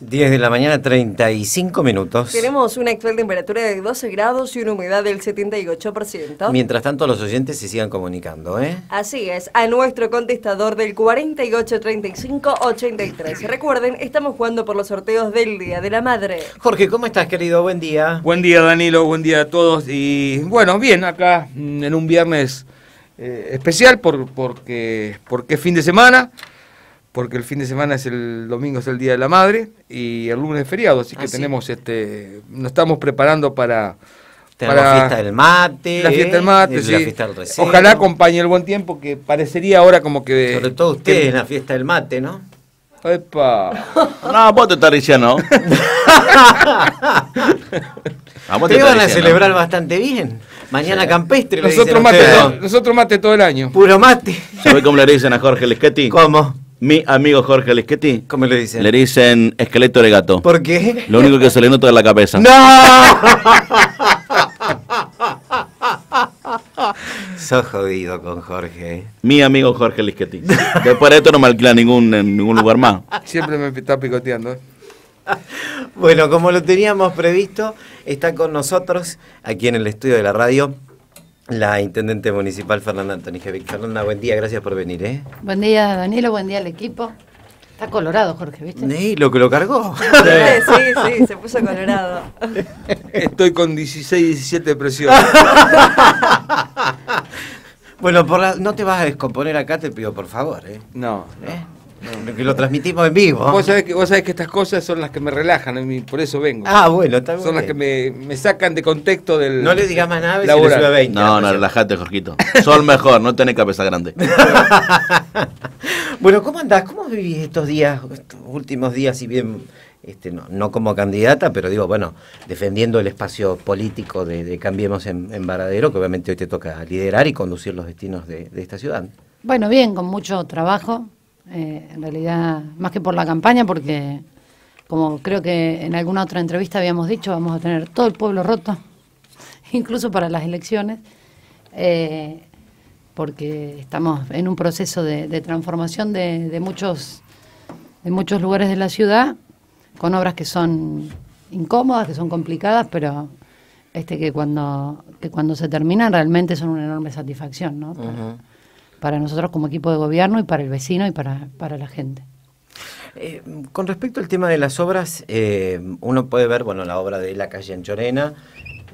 10 de la mañana, 35 minutos. Tenemos una actual temperatura de 12 grados y una humedad del 78%. Mientras tanto, los oyentes se sigan comunicando, ¿eh? Así es, a nuestro contestador del 483583. Recuerden, estamos jugando por los sorteos del Día de la Madre. Jorge, ¿cómo estás, querido? Buen día. Buen día, Danilo, buen día a todos. Y bueno, bien, acá mm, en un viernes eh, especial por, porque, porque es fin de semana porque el fin de semana es el domingo es el Día de la Madre y el lunes es feriado, así que ah, tenemos este nos estamos preparando para para la fiesta del mate, la fiesta del mate, sí. Ojalá acompañe el buen tiempo que parecería ahora como que sobre todo ustedes en la fiesta del mate, ¿no? Epa. no, vos te estás diciendo. Te van a celebrar bastante bien. Mañana campestre. Nosotros mate, todo, nosotros mate todo el año. Puro mate. ¿Sabés cómo le dicen a Jorge Lesquetti? ¿Cómo? Mi amigo Jorge Lisqueti. ¿Cómo le dicen? Le dicen esqueleto de gato. ¿Por qué? Lo único que se le nota es la cabeza. ¡No! Sos jodido con Jorge. ¿eh? Mi amigo Jorge Lisqueti. Después de esto no me alquila ningún, en ningún lugar más. Siempre me está picoteando. ¿eh? Bueno, como lo teníamos previsto, está con nosotros aquí en el estudio de la radio la intendente municipal Fernanda Antonijevic. Fernanda, buen día, gracias por venir. ¿eh? Buen día, Danilo, buen día al equipo. Está colorado, Jorge, ¿viste? Sí, lo que lo cargó. Sí, sí, se puso colorado. Estoy con 16, 17 de presión. bueno, por la... no te vas a descomponer acá, te pido por favor. ¿eh? No, ¿Eh? no lo transmitimos en vivo. Vos sabés, que, estas cosas son las que me relajan, por eso vengo. Ah, bueno, Son las que me, sacan de contexto del. No le digas más nada, No, no, relajate, Jorgito. Son mejor, no tenés cabeza grande. bueno, ¿cómo andás? ¿Cómo vivís estos días, estos últimos días, si bien este, no, como candidata, pero digo, bueno, defendiendo el espacio político de, Cambiemos en, Varadero, que obviamente hoy te toca liderar y conducir los destinos de esta ciudad? Bueno, bien, con mucho trabajo, eh, en realidad, más que por la campaña, porque como creo que en alguna otra entrevista habíamos dicho, vamos a tener todo el pueblo roto, incluso para las elecciones, eh, porque estamos en un proceso de, transformación de, muchos, de muchos lugares de la ciudad, con obras que son incómodas, que son complicadas, pero este que cuando, cuando se terminan realmente son una enorme satisfacción, ¿no? para nosotros como equipo de gobierno y para el vecino y para, la gente. Eh, con respecto al tema de las obras, eh, uno puede ver, bueno, la obra de la calle Anchorena,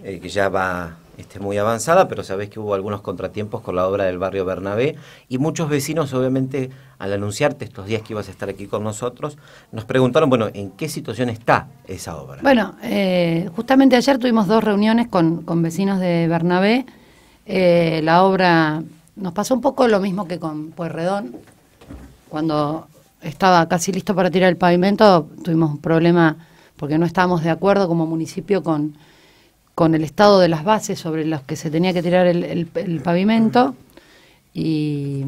eh, que ya va este, muy avanzada, pero sabés que hubo algunos contratiempos con la obra del barrio Bernabé y muchos vecinos, obviamente, al anunciarte estos días que ibas a estar aquí con nosotros, nos preguntaron, bueno, ¿en qué situación está esa obra? Bueno, eh, justamente ayer tuvimos dos reuniones con, vecinos de Bernabé. la obra nos pasó un poco lo mismo que con Puerredón. Cuando estaba casi listo para tirar el pavimento, tuvimos un problema porque no estábamos de acuerdo como municipio con, con el estado de las bases sobre las que se tenía que tirar el, pavimento. Y,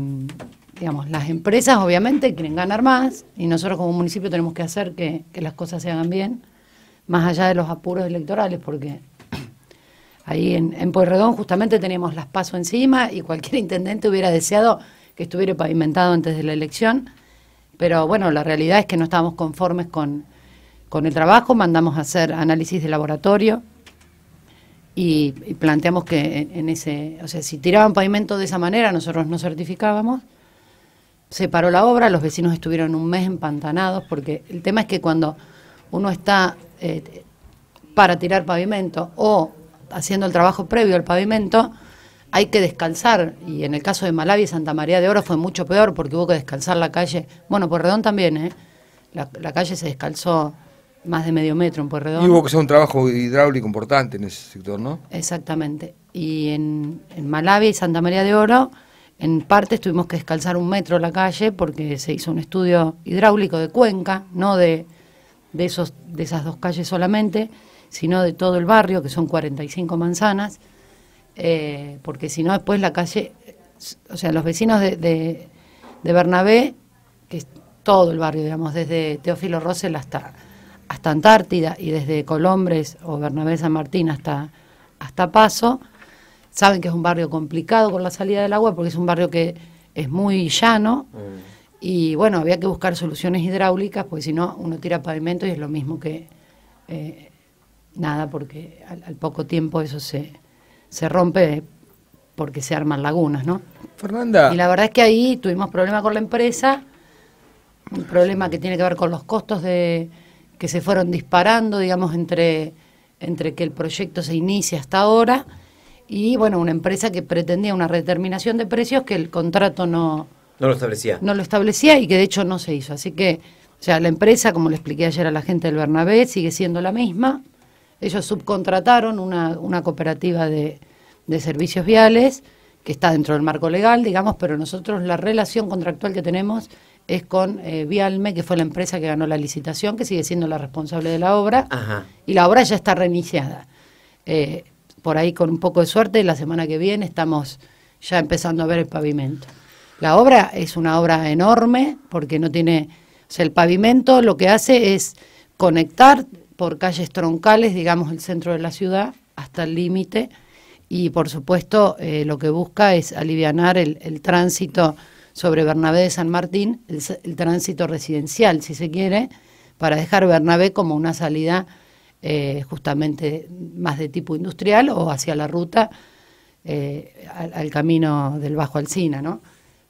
digamos, las empresas obviamente quieren ganar más y nosotros como municipio tenemos que hacer que, que las cosas se hagan bien, más allá de los apuros electorales, porque Ahí en, en Pueyrredón justamente teníamos las PASO encima y cualquier intendente hubiera deseado que estuviera pavimentado antes de la elección, pero bueno, la realidad es que no estábamos conformes con, el trabajo, mandamos a hacer análisis de laboratorio y, planteamos que en, ese, o sea, si tiraban pavimento de esa manera, nosotros no certificábamos, se paró la obra, los vecinos estuvieron un mes empantanados, porque el tema es que cuando uno está eh, para tirar pavimento o haciendo el trabajo previo al pavimento, hay que descalzar, y en el caso de Malavia y Santa María de Oro fue mucho peor porque hubo que descalzar la calle, bueno, redón también, ¿eh? la, calle se descalzó más de medio metro en por Y hubo que hacer un trabajo hidráulico importante en ese sector, ¿no? Exactamente. Y en, Malavia y Santa María de Oro, en parte tuvimos que descalzar un metro la calle porque se hizo un estudio hidráulico de cuenca, no de, de, esos, de esas dos calles solamente sino de todo el barrio, que son 45 manzanas, eh, porque si no después la calle, o sea, los vecinos de, de, Bernabé, que es todo el barrio, digamos, desde Teófilo Rosel hasta, hasta Antártida y desde Colombres o Bernabé San Martín hasta, hasta Paso, saben que es un barrio complicado con la salida del agua porque es un barrio que es muy llano. Mm. y bueno, había que buscar soluciones hidráulicas, porque si no, uno tira pavimento y es lo mismo que eh, nada, porque al, poco tiempo eso se, se rompe porque se arman lagunas, ¿no? Fernanda. Y la verdad es que ahí tuvimos problema con la empresa, un problema que tiene que ver con los costos de que se fueron disparando, digamos, entre, entre que el proyecto se inicia hasta ahora y, bueno, una empresa que pretendía una redeterminación de precios que el contrato no... No lo establecía. No lo establecía y que de hecho no se hizo. Así que, o sea, la empresa, como le expliqué ayer a la gente del Bernabé, sigue siendo la misma ellos subcontrataron una, cooperativa de, servicios viales que está dentro del marco legal, digamos, pero nosotros la relación contractual que tenemos es con eh, Vialme, que fue la empresa que ganó la licitación, que sigue siendo la responsable de la obra, y la obra ya está reiniciada. Eh, por ahí, con un poco de suerte, la semana que viene estamos ya empezando a ver el pavimento. La obra es una obra enorme, porque no tiene... O sea, el pavimento lo que hace es conectar por calles troncales, digamos, el centro de la ciudad, hasta el límite. Y por supuesto, eh, lo que busca es aliviar el, tránsito sobre Bernabé de San Martín, el, tránsito residencial, si se quiere, para dejar Bernabé como una salida eh, justamente más de tipo industrial o hacia la ruta eh, al, al, camino del Bajo Alcina, ¿no?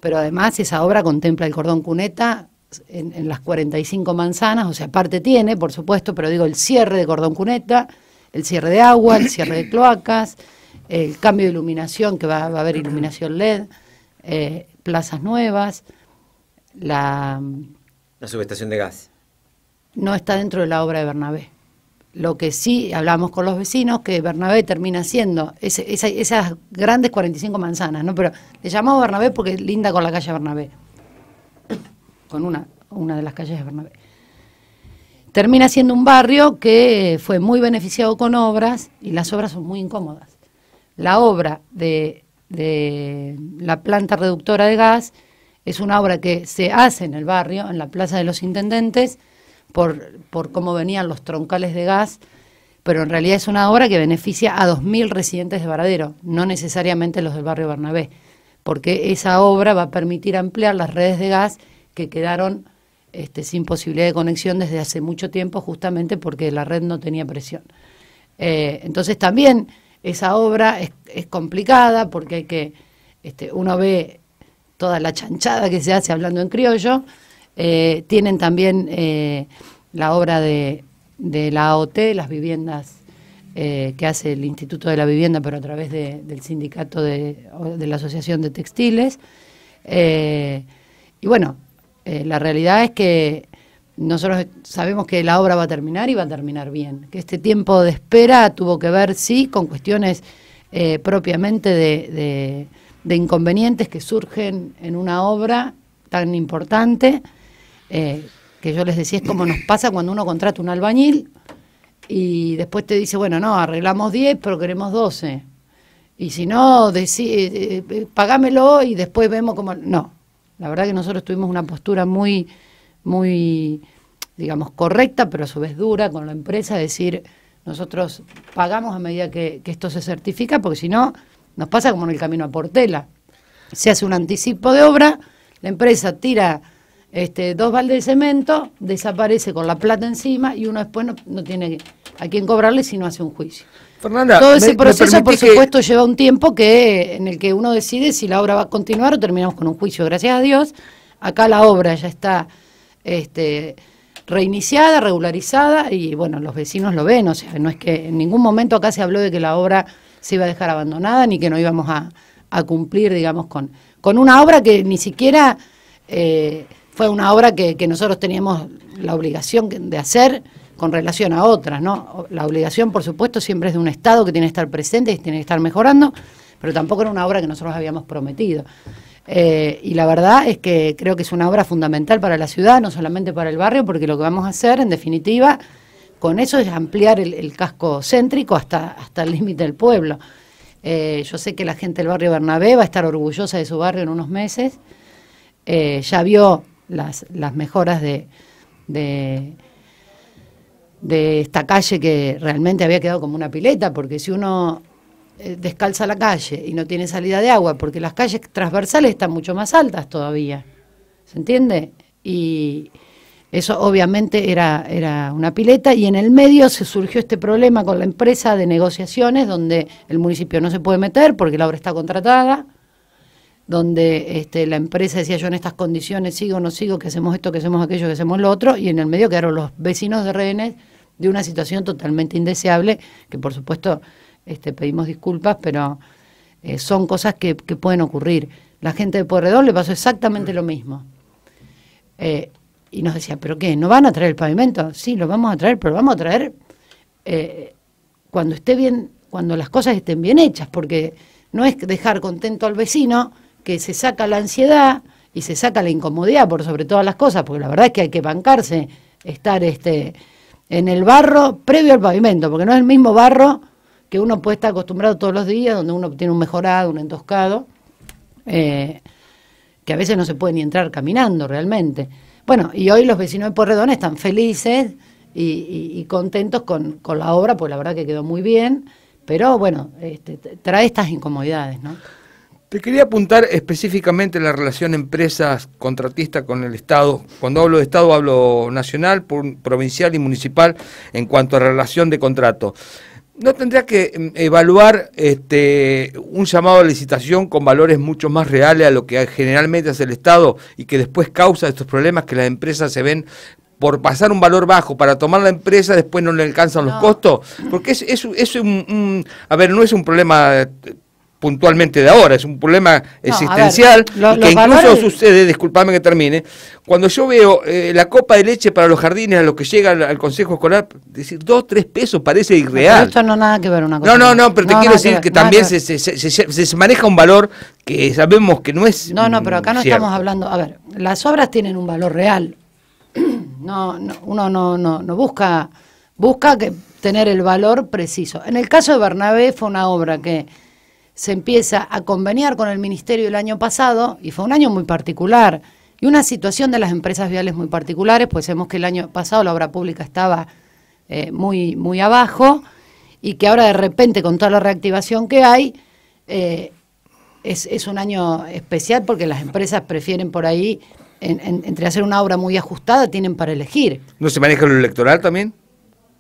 Pero además esa obra contempla el cordón cuneta, en, las 45 manzanas, o sea, parte tiene, por supuesto, pero digo el cierre de cordón cuneta, el cierre de agua, el cierre de cloacas, el cambio de iluminación, que va, a haber iluminación LED, eh, plazas nuevas, la... La subestación de gas. No está dentro de la obra de Bernabé. Lo que sí hablamos con los vecinos, que Bernabé termina siendo esas grandes 45 manzanas, ¿no? Pero le llamamos Bernabé porque linda con la calle Bernabé con una, una de las calles de Bernabé. Termina siendo un barrio que fue muy beneficiado con obras y las obras son muy incómodas. La obra de, de la planta reductora de gas es una obra que se hace en el barrio, en la Plaza de los Intendentes, por, por cómo venían los troncales de gas, pero en realidad es una obra que beneficia a 2.000 residentes de Varadero, no necesariamente los del barrio Bernabé, porque esa obra va a permitir ampliar las redes de gas que quedaron este, sin posibilidad de conexión desde hace mucho tiempo justamente porque la red no tenía presión. Eh, entonces también esa obra es, complicada porque hay que, este, uno ve toda la chanchada que se hace hablando en criollo, eh, tienen también eh, la obra de, la AOT, las viviendas que hace el Instituto de la Vivienda, pero a través del sindicato de, de, la Asociación de Textiles. y bueno, eh, la realidad es que nosotros sabemos que la obra va a terminar y va a terminar bien. Que este tiempo de espera tuvo que ver, sí, con cuestiones eh, propiamente de, inconvenientes que surgen en una obra tan importante, eh, que yo les decía es como nos pasa cuando uno contrata un albañil y después te dice, bueno, no, arreglamos 10, pero queremos 12. Y si no, pagámelo y después vemos cómo... No, la verdad que nosotros tuvimos una postura muy, muy, digamos, correcta, pero a su vez dura con la empresa, decir, nosotros pagamos a medida que, esto se certifica, porque si no, nos pasa como en el camino a Portela. Se hace un anticipo de obra, la empresa tira este, dos baldes de cemento, desaparece con la plata encima y uno después no, no tiene a quién cobrarle si no hace un juicio todo ese proceso, por supuesto, lleva un tiempo que en el que uno decide si la obra va a continuar o terminamos con un juicio. Gracias a Dios, acá la obra ya está este, reiniciada, regularizada y bueno, los vecinos lo ven, o no es que en ningún momento acá se habló de que la obra se iba a dejar abandonada ni que no íbamos a, cumplir, digamos, con, una obra que ni siquiera eh, fue una obra que nosotros teníamos la obligación de hacer con relación a otras, ¿no? La obligación, por supuesto, siempre es de un Estado que tiene que estar presente, y tiene que estar mejorando, pero tampoco era una obra que nosotros habíamos prometido. Eh, y la verdad es que creo que es una obra fundamental para la ciudad, no solamente para el barrio, porque lo que vamos a hacer, en definitiva, con eso es ampliar el, casco céntrico hasta, hasta el límite del pueblo. Eh, yo sé que la gente del barrio Bernabé va a estar orgullosa de su barrio en unos meses. Eh, ya vio las, mejoras de de esta calle que realmente había quedado como una pileta, porque si uno eh, descalza la calle y no tiene salida de agua, porque las calles transversales están mucho más altas todavía, ¿se entiende? Y eso obviamente era, era una pileta y en el medio se surgió este problema con la empresa de negociaciones donde el municipio no se puede meter porque la obra está contratada donde este, la empresa decía yo en estas condiciones sigo, no sigo, que hacemos esto, que hacemos aquello, que hacemos lo otro, y en el medio quedaron los vecinos de rehenes de una situación totalmente indeseable, que por supuesto este, pedimos disculpas, pero eh, son cosas que, pueden ocurrir. La gente de Puerredón le pasó exactamente lo mismo. Eh, y nos decía, ¿pero qué? ¿No van a traer el pavimento? Sí, lo vamos a traer, pero lo vamos a traer eh, cuando esté bien, cuando las cosas estén bien hechas, porque no es dejar contento al vecino, que se saca la ansiedad y se saca la incomodidad por sobre todas las cosas, porque la verdad es que hay que bancarse estar este en el barro previo al pavimento, porque no es el mismo barro que uno puede estar acostumbrado todos los días, donde uno tiene un mejorado, un entoscado, eh, que a veces no se puede ni entrar caminando realmente. Bueno, y hoy los vecinos de Porredón están felices y, contentos con, con, la obra, pues la verdad que quedó muy bien, pero bueno, este, trae estas incomodidades, ¿no? Te quería apuntar específicamente la relación empresas-contratista con el Estado. Cuando hablo de Estado hablo nacional, provincial y municipal en cuanto a relación de contrato. ¿No tendría que mm, evaluar este, un llamado a licitación con valores mucho más reales a lo que generalmente hace el Estado y que después causa estos problemas que las empresas se ven por pasar un valor bajo para tomar la empresa, después no le alcanzan los costos? Porque eso es, un, A ver, no es un problema puntualmente de ahora, es un problema existencial que incluso sucede, disculpame que termine, cuando yo veo eh, la copa de leche para los jardines a los que llega al, consejo escolar, decir dos, tres pesos parece irreal. esto no nada que ver una cosa. No, no, no, pero te quiero decir que, también se, maneja un valor que sabemos que no es. No, no, pero acá no estamos hablando. A ver, las obras tienen un valor real. No, no uno no, no, busca, busca tener el valor preciso. En el caso de Bernabé fue una obra que se empieza a conveniar con el Ministerio el año pasado, y fue un año muy particular, y una situación de las empresas viales muy particulares, pues vemos que el año pasado la obra pública estaba eh, muy, muy abajo, y que ahora de repente con toda la reactivación que hay, eh, es, un año especial porque las empresas prefieren por ahí, entre hacer una obra muy ajustada, tienen para elegir. ¿No se maneja lo electoral también?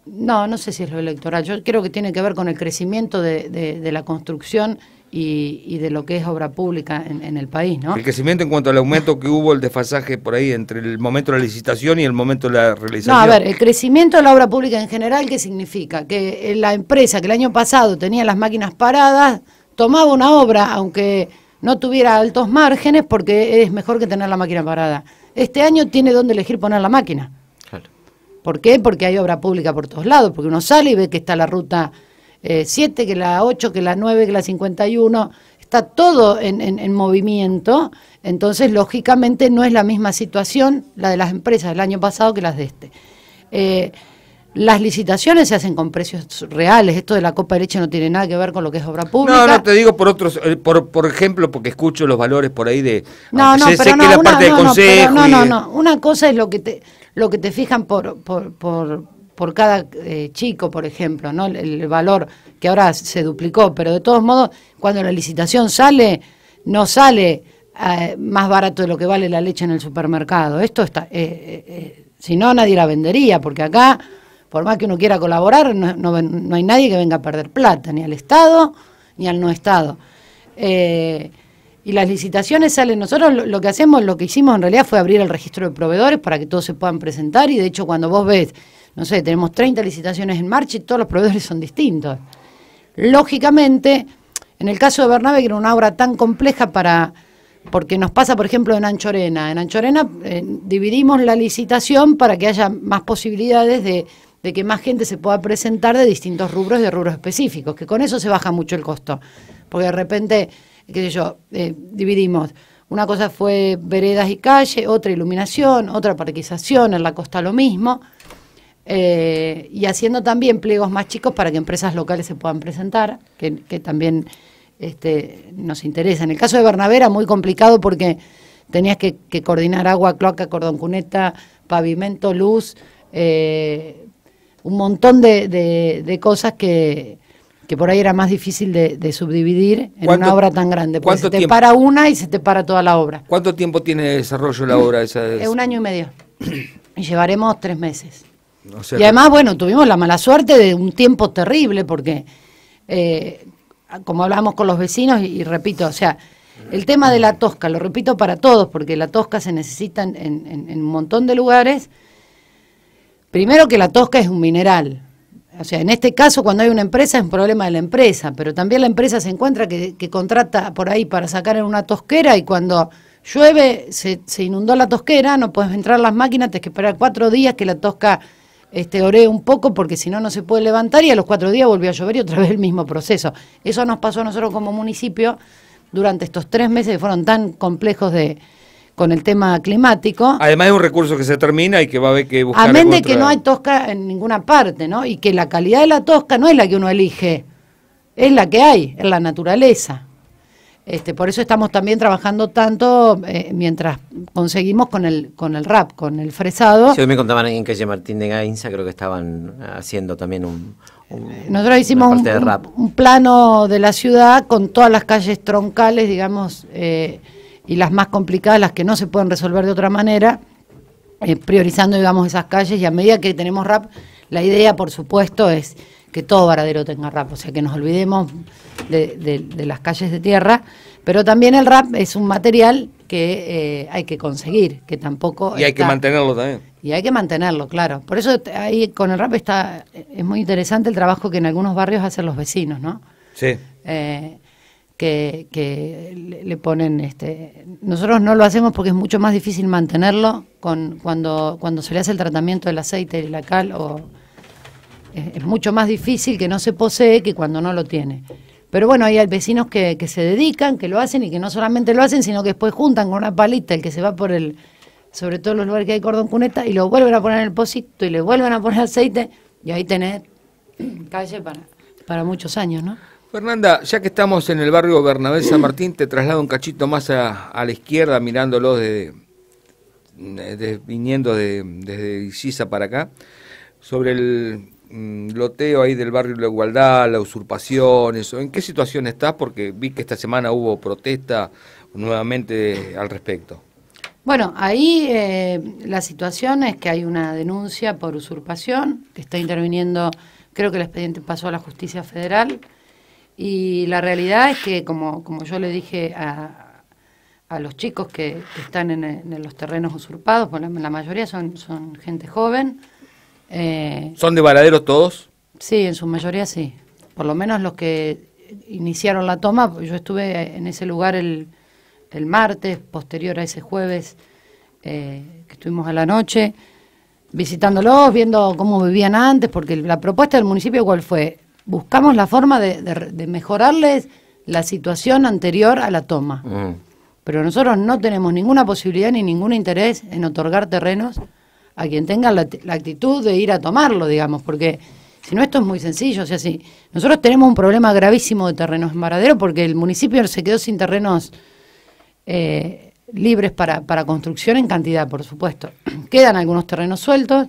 No, no sé si es lo electoral. Yo creo que tiene que ver con el crecimiento de, de, la construcción y, de lo que es obra pública en, el país, ¿no? El crecimiento en cuanto al aumento que hubo, el desfasaje por ahí entre el momento de la licitación y el momento de la realización. No, a ver, el crecimiento de la obra pública en general, ¿qué significa? Que eh, la empresa que el año pasado tenía las máquinas paradas, tomaba una obra, aunque no tuviera altos márgenes, porque es mejor que tener la máquina parada. Este año tiene donde elegir poner la máquina. ¿Por qué? Porque hay obra pública por todos lados, porque uno sale y ve que está la ruta 7, eh, que la 8, que la 9, que la 51, está todo en, movimiento, entonces lógicamente no es la misma situación la de las empresas del año pasado que las de este. Eh, las licitaciones se hacen con precios reales. Esto de la copa de leche no tiene nada que ver con lo que es obra pública. No, no, te digo por otros, eh, por, por ejemplo, porque escucho los valores por ahí de. No, no, pero no, no, no, no. Una cosa es lo que te lo que te fijan por, cada eh, chico, por ejemplo, ¿no? El, valor que ahora se duplicó, pero de todos modos, cuando la licitación sale, no sale eh, más barato de lo que vale la leche en el supermercado. Esto está, eh, si no, nadie la vendería, porque acá, por más que uno quiera colaborar, no, no, no hay nadie que venga a perder plata, ni al Estado, ni al no Estado. Y las licitaciones salen, nosotros lo, que hacemos, lo que hicimos en realidad fue abrir el registro de proveedores para que todos se puedan presentar y de hecho cuando vos ves, no sé, tenemos 30 licitaciones en marcha y todos los proveedores son distintos. Lógicamente, en el caso de Bernabé, que era una obra tan compleja para, porque nos pasa, por ejemplo, en Anchorena. En Anchorena eh, dividimos la licitación para que haya más posibilidades de, que más gente se pueda presentar de distintos rubros, de rubros específicos, que con eso se baja mucho el costo. Porque de repente qué sé yo, eh, dividimos. Una cosa fue veredas y calle, otra iluminación, otra parquización, en la costa lo mismo. Eh, y haciendo también pliegos más chicos para que empresas locales se puedan presentar, que, también este, nos interesa. En el caso de Bernabé muy complicado porque tenías que, coordinar agua, cloaca, cordón cuneta, pavimento, luz, eh, un montón de cosas que, que por ahí era más difícil de, subdividir en una obra tan grande. Porque se te para una y se te para toda la obra. ¿Cuánto tiempo tiene de desarrollo la obra? Esa, es Un año y medio. y llevaremos tres meses. y además, bueno, tuvimos la mala suerte de un tiempo terrible porque, eh, como hablábamos con los vecinos, y, repito, o sea, el tema de la tosca, lo repito para todos, porque la tosca se necesita en un montón de lugares. Primero que la tosca es un mineral, o sea, en este caso, cuando hay una empresa, es un problema de la empresa, pero también la empresa se encuentra que, contrata por ahí para sacar en una tosquera y cuando llueve, se, se inundó la tosquera, no puedes entrar las máquinas, tienes que esperar cuatro días que la tosca este, ore un poco porque si no, no se puede levantar y a los cuatro días volvió a llover y otra vez el mismo proceso. Eso nos pasó a nosotros como municipio durante estos tres meses que fueron tan complejos de, con el tema climático. Además es un recurso que se termina y que va a haber que buscar. Amén de que no hay tosca en ninguna parte, ¿no? Y que la calidad de la tosca no es la que uno elige, es la que hay, es la naturaleza. Este, por eso estamos también trabajando tanto eh, mientras conseguimos con el con el rap, con el fresado. Si hoy me contaban en calle Martín de Gainza, creo que estaban haciendo también un. Nosotros hicimos un, plano de la ciudad con todas las calles troncales, digamos, eh, y las más complicadas, las que no se pueden resolver de otra manera, eh, priorizando, digamos, esas calles. Y a medida que tenemos RAP, la idea, por supuesto, es que todo Varadero tenga RAP, o sea, que nos olvidemos de, las calles de tierra, pero también el RAP es un material que eh, hay que conseguir, que tampoco... Y hay que mantenerlo también. Y hay que mantenerlo, claro. Por eso ahí con el RAP está, eh, es muy interesante el trabajo que en algunos barrios hacen los vecinos, ¿no? Sí que, le ponen este nosotros no lo hacemos porque es mucho más difícil mantenerlo con cuando cuando se le hace el tratamiento del aceite y la cal o es, mucho más difícil que no se posee que cuando no lo tiene pero bueno hay vecinos que, que, se dedican que lo hacen y que no solamente lo hacen sino que después juntan con una palita el que se va por el sobre todo los lugares que hay cordón cuneta y lo vuelven a poner en el pocito y le vuelven a poner aceite y ahí tenés calle para para muchos años no Fernanda, ya que estamos en el barrio Bernabé San Martín, te traslado un cachito más a, la izquierda, mirándolo de mm, viniendo de, desde Isiza para acá, sobre el mm, loteo ahí del barrio La Igualdad, la usurpación, eso. ¿En qué situación estás? Porque vi que esta semana hubo protesta nuevamente al respecto. Bueno, ahí eh, la situación es que hay una denuncia por usurpación que está interviniendo, creo que el expediente pasó a la justicia federal y la realidad es que, como, como yo le dije a, a los chicos que, están en, los terrenos usurpados, bueno la, mayoría son, son gente joven. Eh, ¿Son de Varadero todos? Sí, en su mayoría sí. Por lo menos los que iniciaron la toma, yo estuve en ese lugar el, martes, posterior a ese jueves eh, que estuvimos a la noche, visitándolos, viendo cómo vivían antes, porque la propuesta del municipio cuál fue, buscamos la forma de, mejorarles la situación anterior a la toma. Mm. Pero nosotros no tenemos ninguna posibilidad ni ningún interés en otorgar terrenos a quien tenga la, actitud de ir a tomarlo, digamos, porque si no esto es muy sencillo, o sea, nosotros tenemos un problema gravísimo de terrenos en Varadero porque el municipio se quedó sin terrenos eh, libres para, para construcción en cantidad, por supuesto. Quedan algunos terrenos sueltos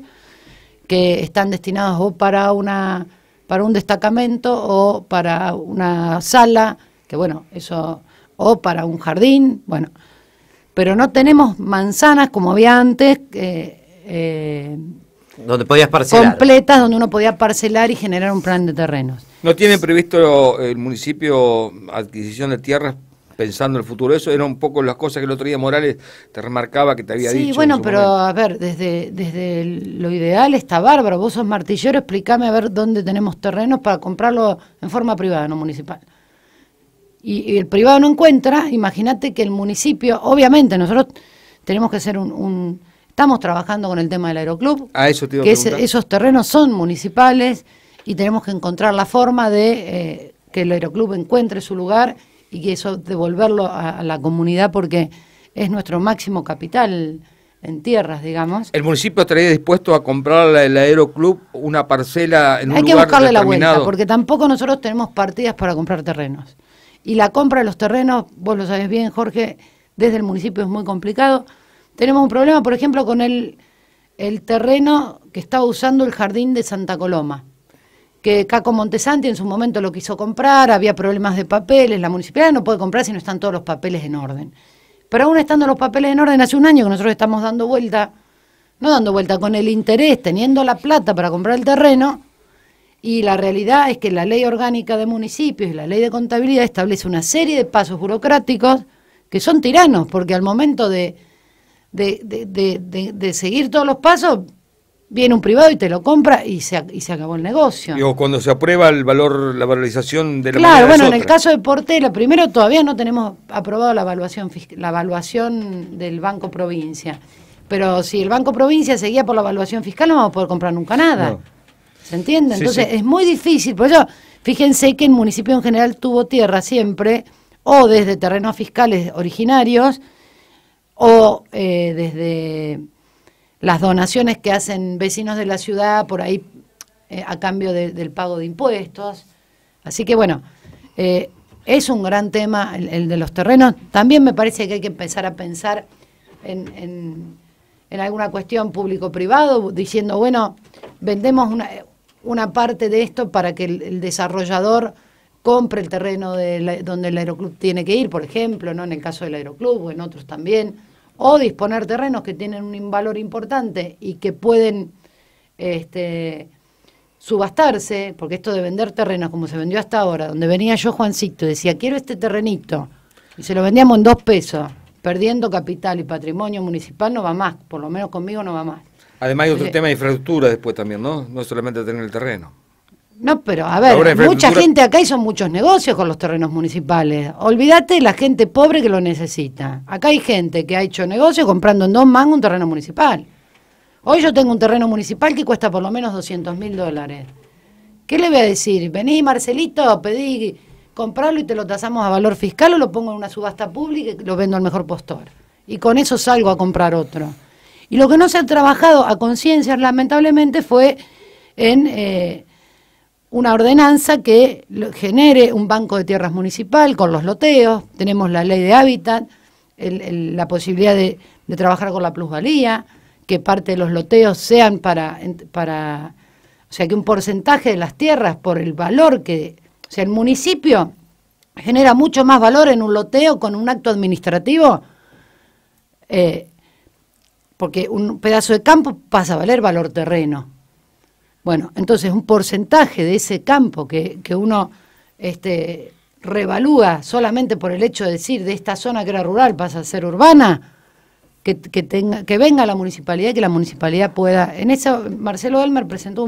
que están destinados o para una para un destacamento o para una sala, que bueno, eso, o para un jardín, bueno. Pero no tenemos manzanas como había antes. Eh, donde podías parcelar. Completas, donde uno podía parcelar y generar un plan de terrenos. ¿No tiene previsto el municipio adquisición de tierras pensando el futuro. Eso era un poco las cosas que el otro día Morales te remarcaba que te había dicho. Sí, bueno, pero a ver, desde, desde lo ideal está bárbaro. Vos sos martillero, ...explicame a ver dónde tenemos terrenos para comprarlo en forma privada, no municipal. Y, el privado no encuentra, imagínate que el municipio, obviamente nosotros tenemos que ser un, Estamos trabajando con el tema del aeroclub. eso que esos terrenos son municipales y tenemos que encontrar la forma de eh, que el aeroclub encuentre su lugar y eso devolverlo a, la comunidad porque es nuestro máximo capital en tierras, digamos. El municipio estaría dispuesto a comprarle al Aeroclub una parcela en Hay que buscarle la vuelta, porque tampoco nosotros tenemos partidas para comprar terrenos. Y la compra de los terrenos, vos lo sabés bien, Jorge, desde el municipio es muy complicado. Tenemos un problema, por ejemplo, con el, el terreno que estaba usando el jardín de Santa Coloma que Caco Montesanti en su momento lo quiso comprar, había problemas de papeles, la municipalidad no puede comprar si no están todos los papeles en orden. Pero aún estando los papeles en orden, hace un año que nosotros estamos dando vuelta, no dando vuelta, con el interés, teniendo la plata para comprar el terreno, y la realidad es que la ley orgánica de municipios y la ley de contabilidad establece una serie de pasos burocráticos que son tiranos, porque al momento de, de, de, de seguir todos los pasos viene un privado y te lo compra y se, acabó el negocio. O cuando se aprueba el valor, la valorización de la Claro, bueno, en el caso de Portela, primero todavía no tenemos aprobado la evaluación, la evaluación del Banco Provincia. Pero si el Banco Provincia seguía por la evaluación fiscal, no vamos a poder comprar nunca nada. ¿Se entiende? Entonces es muy difícil. Por eso, fíjense que el municipio en general tuvo tierra siempre, o desde terrenos fiscales originarios, o eh, desde las donaciones que hacen vecinos de la ciudad por ahí eh, a cambio del pago de impuestos. Así que bueno, eh, es un gran tema el, de los terrenos. También me parece que hay que empezar a pensar en, en, alguna cuestión público-privado, diciendo, bueno, vendemos una, una, parte de esto para que el, desarrollador compre el terreno de donde el aeroclub tiene que ir, por ejemplo, no en el caso del aeroclub o en otros también o disponer terrenos que tienen un valor importante y que pueden este, subastarse, porque esto de vender terrenos como se vendió hasta ahora, donde venía yo Juancito decía, quiero este terrenito, y se lo vendíamos en dos pesos, perdiendo capital y patrimonio municipal no va más, por lo menos conmigo no va más. Además hay otro tema de infraestructura después también, ¿no? No solamente tener el terreno. No, pero a ver, mucha gente acá hizo muchos negocios con los terrenos municipales. Olvídate la gente pobre que lo necesita. Acá hay gente que ha hecho negocios comprando en dos mangos un terreno municipal. Hoy yo tengo un terreno municipal que cuesta por lo menos 200 mil dólares. ¿Qué le voy a decir? Vení, Marcelito, pedí comprarlo y te lo tasamos a valor fiscal o lo pongo en una subasta pública y lo vendo al mejor postor. Y con eso salgo a comprar otro. Y lo que no se ha trabajado a conciencia, lamentablemente, fue en... Eh, una ordenanza que genere un banco de tierras municipal con los loteos, tenemos la ley de hábitat, la posibilidad de, trabajar con la plusvalía, que parte de los loteos sean para, para, o sea, que un porcentaje de las tierras por el valor que, o sea, el municipio genera mucho más valor en un loteo con un acto administrativo, eh, porque un pedazo de campo pasa a valer valor terreno bueno, entonces un porcentaje de ese campo que, que uno este, revalúa solamente por el hecho de decir de esta zona que era rural pasa a ser urbana, que, que, tenga, que venga la municipalidad y que la municipalidad pueda. En eso Marcelo Elmer presentó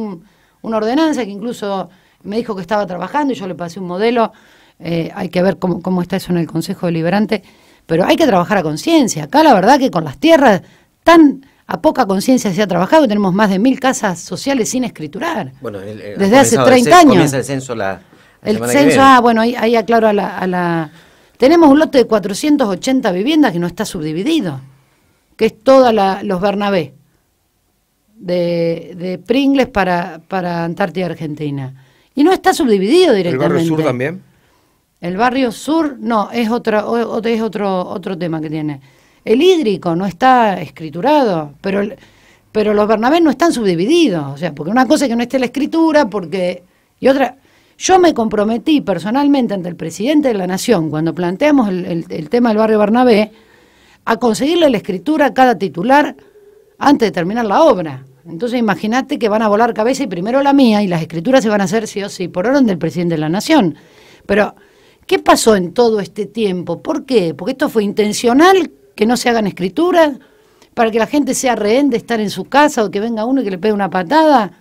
una ordenanza que incluso me dijo que estaba trabajando y yo le pasé un modelo. Eh, hay que ver cómo, cómo está eso en el Consejo Deliberante, pero hay que trabajar a conciencia. Acá la verdad que con las tierras tan a poca conciencia se ha trabajado. Tenemos más de mil casas sociales sin escriturar. Eh, desde hace 30 años. Comienza el censo la, El censo, ah, bueno, ahí, aclaro a la, Tenemos un lote de 480 viviendas que no está subdividido, que es toda los Bernabé, de, Pringles para, para Antártida Argentina. Y no está subdividido directamente. ¿El barrio sur también? El barrio sur, no, es, otra, es otro, otro tema que tiene el hídrico no está escriturado, pero, pero los Bernabés no están subdivididos, o sea, porque una cosa es que no esté la escritura, porque... y otra... Yo me comprometí personalmente ante el presidente de la Nación, cuando planteamos el, tema del barrio Bernabé, a conseguirle la escritura a cada titular antes de terminar la obra. Entonces imagínate que van a volar cabeza y primero la mía y las escrituras se van a hacer sí o sí por orden del presidente de la Nación. Pero, ¿qué pasó en todo este tiempo? ¿Por qué? Porque esto fue intencional que no se hagan escrituras, para que la gente sea rehén de estar en su casa o que venga uno y que le pegue una patada.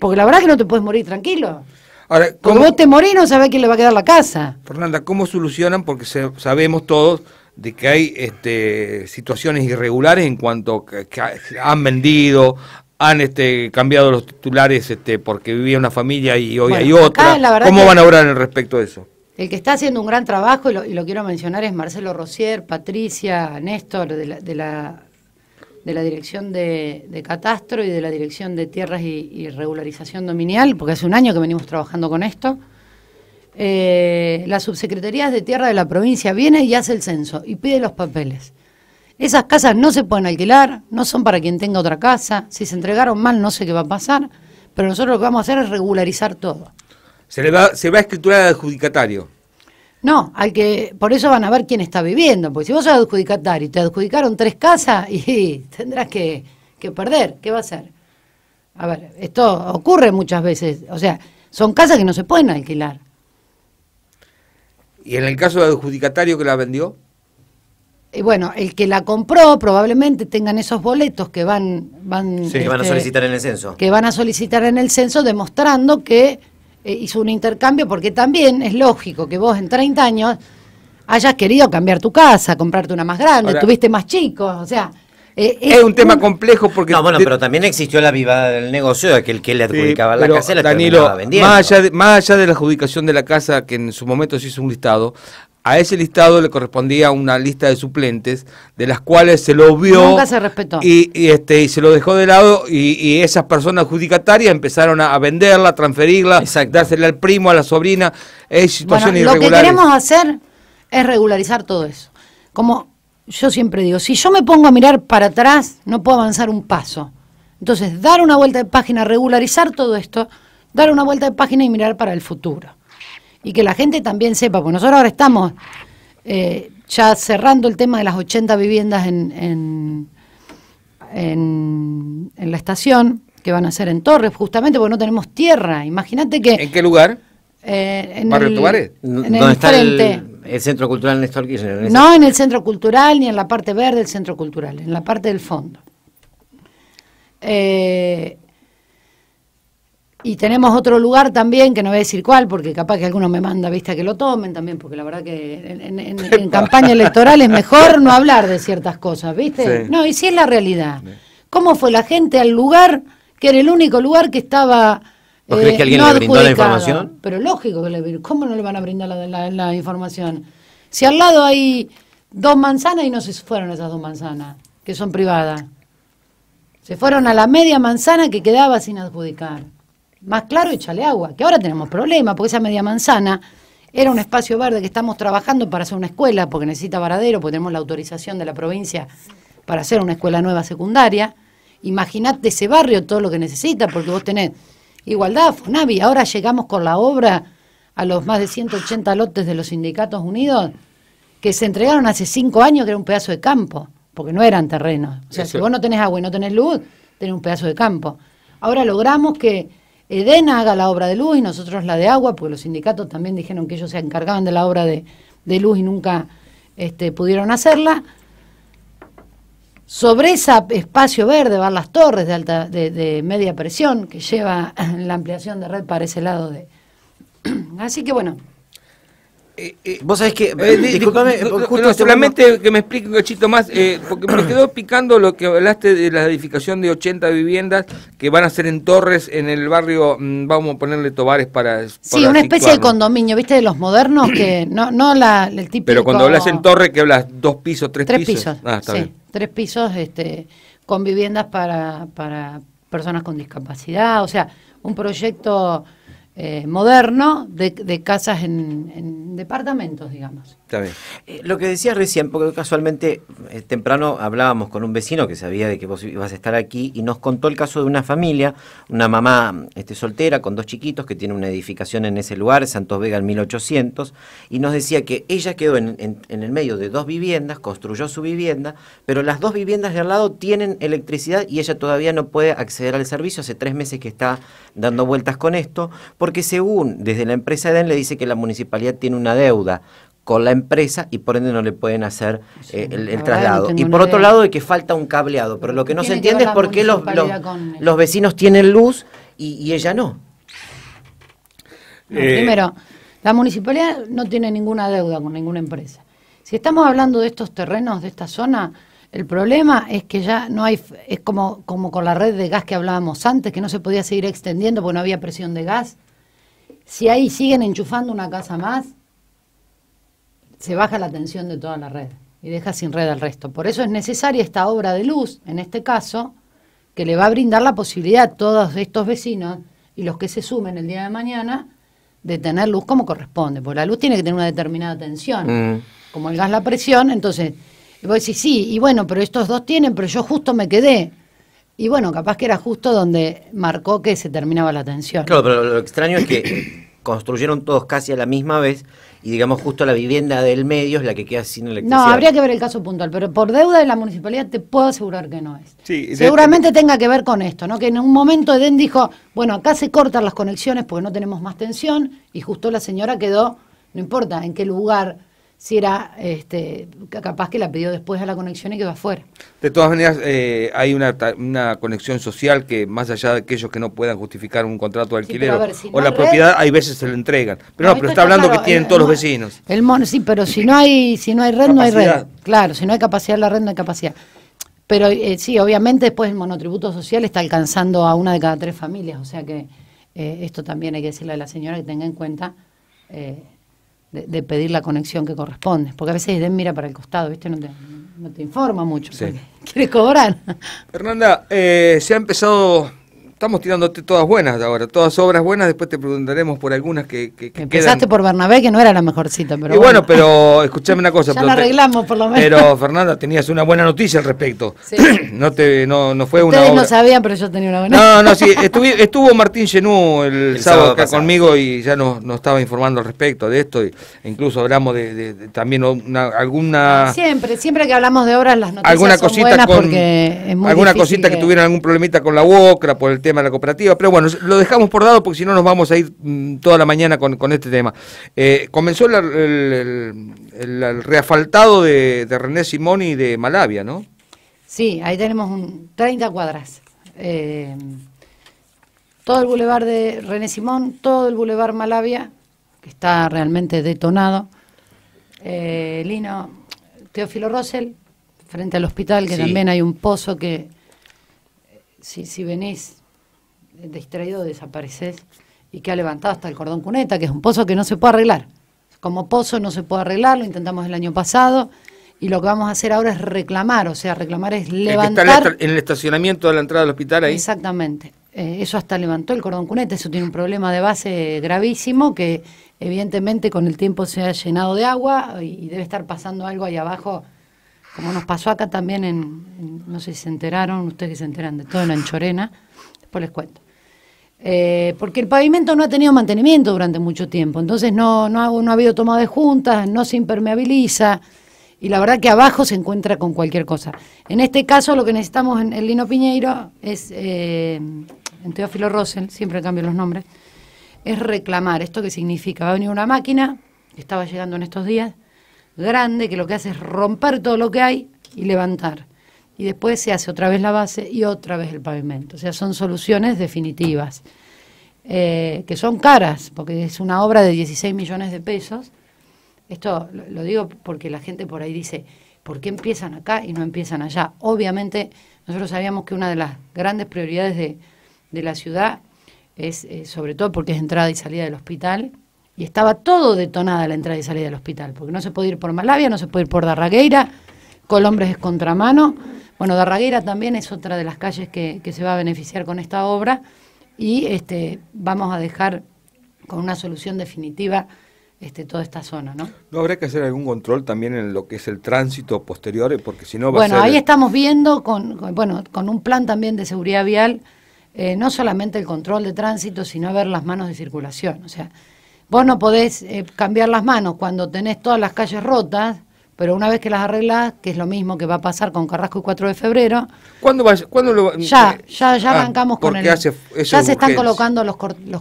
Porque la verdad que no te puedes morir tranquilo. Ahora, ¿cómo? te morís no sabés quién le va a quedar la casa. Fernanda, ¿cómo solucionan? Porque sabemos todos de que hay este, situaciones irregulares en cuanto que, han vendido, han este, cambiado los titulares este, porque vivía una familia y hoy hay otra. ¿Cómo van a obrar en respecto a eso? El que está haciendo un gran trabajo, y lo, quiero mencionar, es Marcelo Rosier, Patricia, Néstor, de la, de la, Dirección de, Catastro y de la Dirección de Tierras y, Regularización Dominial, porque hace un año que venimos trabajando con esto. La eh, las subsecretarías de tierra de la provincia viene y hace el censo y pide los papeles. Esas casas no se pueden alquilar, no son para quien tenga otra casa. Si se entregaron mal, no sé qué va a pasar, pero nosotros lo que vamos a hacer es regularizar todo. Se, va, a escriturar al adjudicatario. No, al que, por eso van a ver quién está viviendo, porque si vos sos adjudicatario y te adjudicaron tres casas y tendrás que, que perder, ¿qué va a hacer? A ver, esto ocurre muchas veces, o sea, son casas que no se pueden alquilar. ¿Y en el caso del adjudicatario que la vendió? Y bueno, el que la compró probablemente tengan esos boletos que van... van sí, que van a este, solicitar en el censo. Que van a solicitar en el censo demostrando que eh, hizo un intercambio porque también es lógico que vos en 30 años hayas querido cambiar tu casa, comprarte una más grande, tuviste más chicos, o sea... Eh, es, un tema complejo porque... No, bueno, pero también existió la vivada del negocio de aquel que le adjudicaba la casa la vendiendo. Más allá, más allá de la adjudicación de la casa, que en su momento se hizo un listado, a ese listado le correspondía una lista de suplentes, de las cuales se lo vio. Y, este, y se lo dejó de lado, y, esas personas judicatarias empezaron a, a venderla, transferirla, Exacto. dársela al primo, a la sobrina. Es situación bueno, Lo que queremos hacer es regularizar todo eso. Como yo siempre digo, si yo me pongo a mirar para atrás, no puedo avanzar un paso. Entonces, dar una vuelta de página, regularizar todo esto, dar una vuelta de página y mirar para el futuro y que la gente también sepa, porque nosotros ahora estamos eh, ya cerrando el tema de las 80 viviendas en, en, en, la estación, que van a ser en Torres, justamente porque no tenemos tierra. Imagínate que... ¿En qué lugar? Eh, en ¿Barrio el, En El, Centro Cultural Néstor Kirchner? no en el Centro Cultural ni en la parte verde del Centro Cultural, en la parte del fondo. Eh, y tenemos otro lugar también, que no voy a decir cuál, porque capaz que alguno me manda, viste, que lo tomen también, porque la verdad que en, campaña electoral es mejor no hablar de ciertas cosas, viste. No, y si es la realidad. ¿Cómo fue la gente al lugar que era el único lugar que estaba... crees eh, que alguien no le brindó la información? Pero lógico que le ¿Cómo no le van a brindar la información? Si al lado hay dos manzanas y no se fueron esas dos manzanas, que son privadas. Se fueron a la media manzana que quedaba sin adjudicar más claro échale agua, que ahora tenemos problemas, porque esa media manzana era un espacio verde que estamos trabajando para hacer una escuela, porque necesita varadero, porque tenemos la autorización de la provincia para hacer una escuela nueva secundaria. Imaginate ese barrio todo lo que necesita, porque vos tenés igualdad, FUNAVI ahora llegamos con la obra a los más de 180 lotes de los sindicatos unidos que se entregaron hace cinco años, que era un pedazo de campo, porque no eran terrenos. O sea, si vos no tenés agua y no tenés luz, tenés un pedazo de campo. Ahora logramos que Eden haga la obra de luz y nosotros la de agua, porque los sindicatos también dijeron que ellos se encargaban de la obra de, luz y nunca este, pudieron hacerla. Sobre ese espacio verde van las torres de, alta, de media presión que lleva la ampliación de red para ese lado de... Así que bueno, eh, Vos sabés que, eh, eh, justo este solamente que me explique un cachito más, porque me quedó picando lo que hablaste de la edificación de 80 viviendas que van a ser en torres en el barrio, mm, vamos a ponerle Tobares para... sí, una especie de condominio, ¿viste? De los modernos que no, no la, el típico... Pero cuando hablas en torre, que hablas dos pisos, tres, tres pisos. Ah, sí, tres pisos este, con viviendas para, para personas con discapacidad, o sea, un proyecto eh, moderno de, de casas en, en departamentos, digamos. Eh, lo que decía recién, porque casualmente eh, temprano hablábamos con un vecino que sabía de que vos ibas a estar aquí y nos contó el caso de una familia, una mamá este, soltera con dos chiquitos que tiene una edificación en ese lugar, Santos Vega en 1800, y nos decía que ella quedó en, en el medio de dos viviendas, construyó su vivienda, pero las dos viviendas de al lado tienen electricidad y ella todavía no puede acceder al servicio, hace tres meses que está dando vueltas con esto, porque según desde la empresa EDEN le dice que la municipalidad tiene una deuda con la empresa y por ende no le pueden hacer eh, el, traslado. y por otro lado de que falta un cableado, pero lo que no se entiende es por qué los, los, vecinos tienen luz y, ella no. Eh, primero, la municipalidad no tiene ninguna deuda con ninguna empresa. Si estamos hablando de estos terrenos, de esta zona, el problema es que ya no hay, es como, como con la red de gas que hablábamos antes, que no se podía seguir extendiendo porque no había presión de gas. Si ahí siguen enchufando una casa más, se baja la tensión de toda la red y deja sin red al resto. Por eso es necesaria esta obra de luz, en este caso, que le va a brindar la posibilidad a todos estos vecinos y los que se sumen el día de mañana de tener luz como corresponde, porque la luz tiene que tener una determinada tensión, mm. como el gas la presión, entonces y vos decís, sí, y bueno, pero estos dos tienen, pero yo justo me quedé. Y bueno, capaz que era justo donde marcó que se terminaba la tensión. Claro, pero lo extraño es que construyeron todos casi a la misma vez y digamos justo la vivienda del medio es la que queda sin electricidad. No, habría que ver el caso puntual, pero por deuda de la municipalidad te puedo asegurar que no es. Seguramente tenga que ver con esto, ¿no? Que en un momento Edén dijo, bueno, acá se cortan las conexiones porque no tenemos más tensión y justo la señora quedó, no importa en qué lugar si era este, capaz que la pidió después a la conexión y que va afuera. De todas maneras, eh, hay una, conexión social que más allá de aquellos que no puedan justificar un contrato de alquiler o la propiedad, hay veces se lo entregan. Pero no, pero está, hablando que tienen todos los vecinos. El mono, sí, pero si no hay, si no hay red, no hay red. Claro, si no hay capacidad la red, no hay capacidad. Pero eh, sí, obviamente después el monotributo social está alcanzando a una de cada tres familias, o sea que eh, esto también hay que decirle a la señora que tenga en cuenta de, pedir la conexión que corresponde. Porque a veces den mira para el costado, ¿viste? No te, informa mucho. Sí. Quieres cobrar. Fernanda, eh, se ha empezado Estamos tirándote todas buenas ahora, todas obras buenas, después te preguntaremos por algunas que, Empezaste por Bernabé, que no era la mejorcita, pero Y bueno, pero escúchame una cosa. ya pero la arreglamos, por lo menos. Pero, Fernanda, tenías una buena noticia al respecto. Sí. no, te, no, no fue una obra. no sabían, pero yo tenía una buena No, no, sí, estuvo, Martín Genú el, sábado, acá conmigo y ya nos, nos, estaba informando al respecto de esto. incluso hablamos de, de, también alguna... Ah, siempre, siempre que hablamos de obras las noticias son buenas porque Alguna cosita que... que tuvieron algún problemita con la UOCRA por el tema de la cooperativa. Pero bueno, lo dejamos por dado porque si no nos vamos a ir mm, toda la mañana con, este tema. Eh, comenzó el, reafaltado de, René Simón y de Malavia, ¿no? Sí, ahí tenemos un 30 cuadras. Eh, todo el bulevar de René Simón, todo el bulevar Malavia, que está realmente detonado. Eh, Lino, Teófilo Rosel, frente al hospital, que también hay un pozo que si venís distraído desapareces y que ha levantado hasta el cordón cuneta, que es un pozo que no se puede arreglar. Como pozo no se puede arreglar, lo intentamos el año pasado y lo que vamos a hacer ahora es reclamar, o sea, reclamar es levantar... en el estacionamiento de la entrada del hospital ahí. Exactamente. Eh, eso hasta levantó el cordón cuneta, eso tiene un problema de base gravísimo que evidentemente con el tiempo se ha llenado de agua y debe estar pasando algo ahí abajo como nos pasó acá también en, no sé si se enteraron, ustedes que se enteran de todo en Anchorena, después les cuento. Eh, porque el pavimento no ha tenido mantenimiento durante mucho tiempo, entonces no, no, ha, habido toma de juntas, no se impermeabiliza y la verdad que abajo se encuentra con cualquier cosa. En este caso lo que necesitamos en, el Lino Piñeiro es, eh, en Teófilo Rosen, siempre cambio los nombres, es reclamar. ¿Esto que significa? Va a venir una máquina, que estaba llegando en estos días, grande, que lo que hace es romper todo lo que hay y levantar y después se hace otra vez la base y otra vez el pavimento. O sea, son soluciones definitivas, eh, que son caras, porque es una obra de 16 millones de pesos. Esto lo, digo porque la gente por ahí dice, ¿por qué empiezan acá y no empiezan allá? Obviamente, nosotros sabíamos que una de las grandes prioridades de, la ciudad es, eh, sobre todo porque es entrada y salida del hospital, y estaba todo detonada la entrada y salida del hospital, porque no se puede ir por Malavia, no se puede ir por Darragueira, Colombres es contramano, bueno, Darraguera también es otra de las calles que, se va a beneficiar con esta obra y este, vamos a dejar con una solución definitiva este, toda esta zona, ¿no? ¿No habrá que hacer algún control también en lo que es el tránsito posterior? Eh, porque si no bueno, ahí estamos viendo con, bueno, con un plan también de seguridad vial, eh, no solamente el control de tránsito, sino ver las manos de circulación. O sea, vos no podés eh, cambiar las manos cuando tenés todas las calles rotas, pero una vez que las arreglas, que es lo mismo que va a pasar con Carrasco y 4 de febrero. ¿Cuándo, va, ¿cuándo lo Ya, ya, eh, ya ah, arrancamos con el. ya se están colocando los,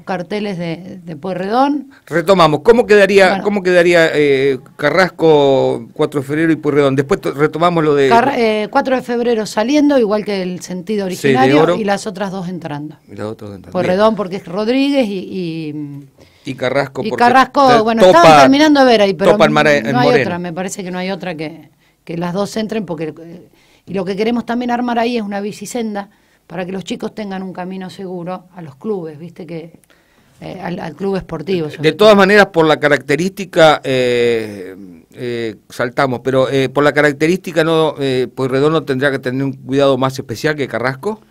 carteles de, de Pueyrredón. Retomamos, ¿cómo quedaría, cómo quedaría eh, Carrasco, 4 de febrero y Pueyrredón? Después retomamos lo de. 4 eh, de febrero saliendo, igual que el sentido originario, y las otras dos entrando. Y las otras entrando. Pueyrredón porque es Rodríguez y y Carrasco. Y Carrasco, bueno, estamos terminando de ver ahí, pero no hay otra, me parece que no hay otra que, las dos entren, porque y lo que queremos también armar ahí es una bicisenda para que los chicos tengan un camino seguro a los clubes, viste que eh, al, club esportivo. De todas maneras, por la característica, eh, eh, saltamos, pero por la característica, no, eh, Redondo tendría que tener un cuidado más especial que Carrasco.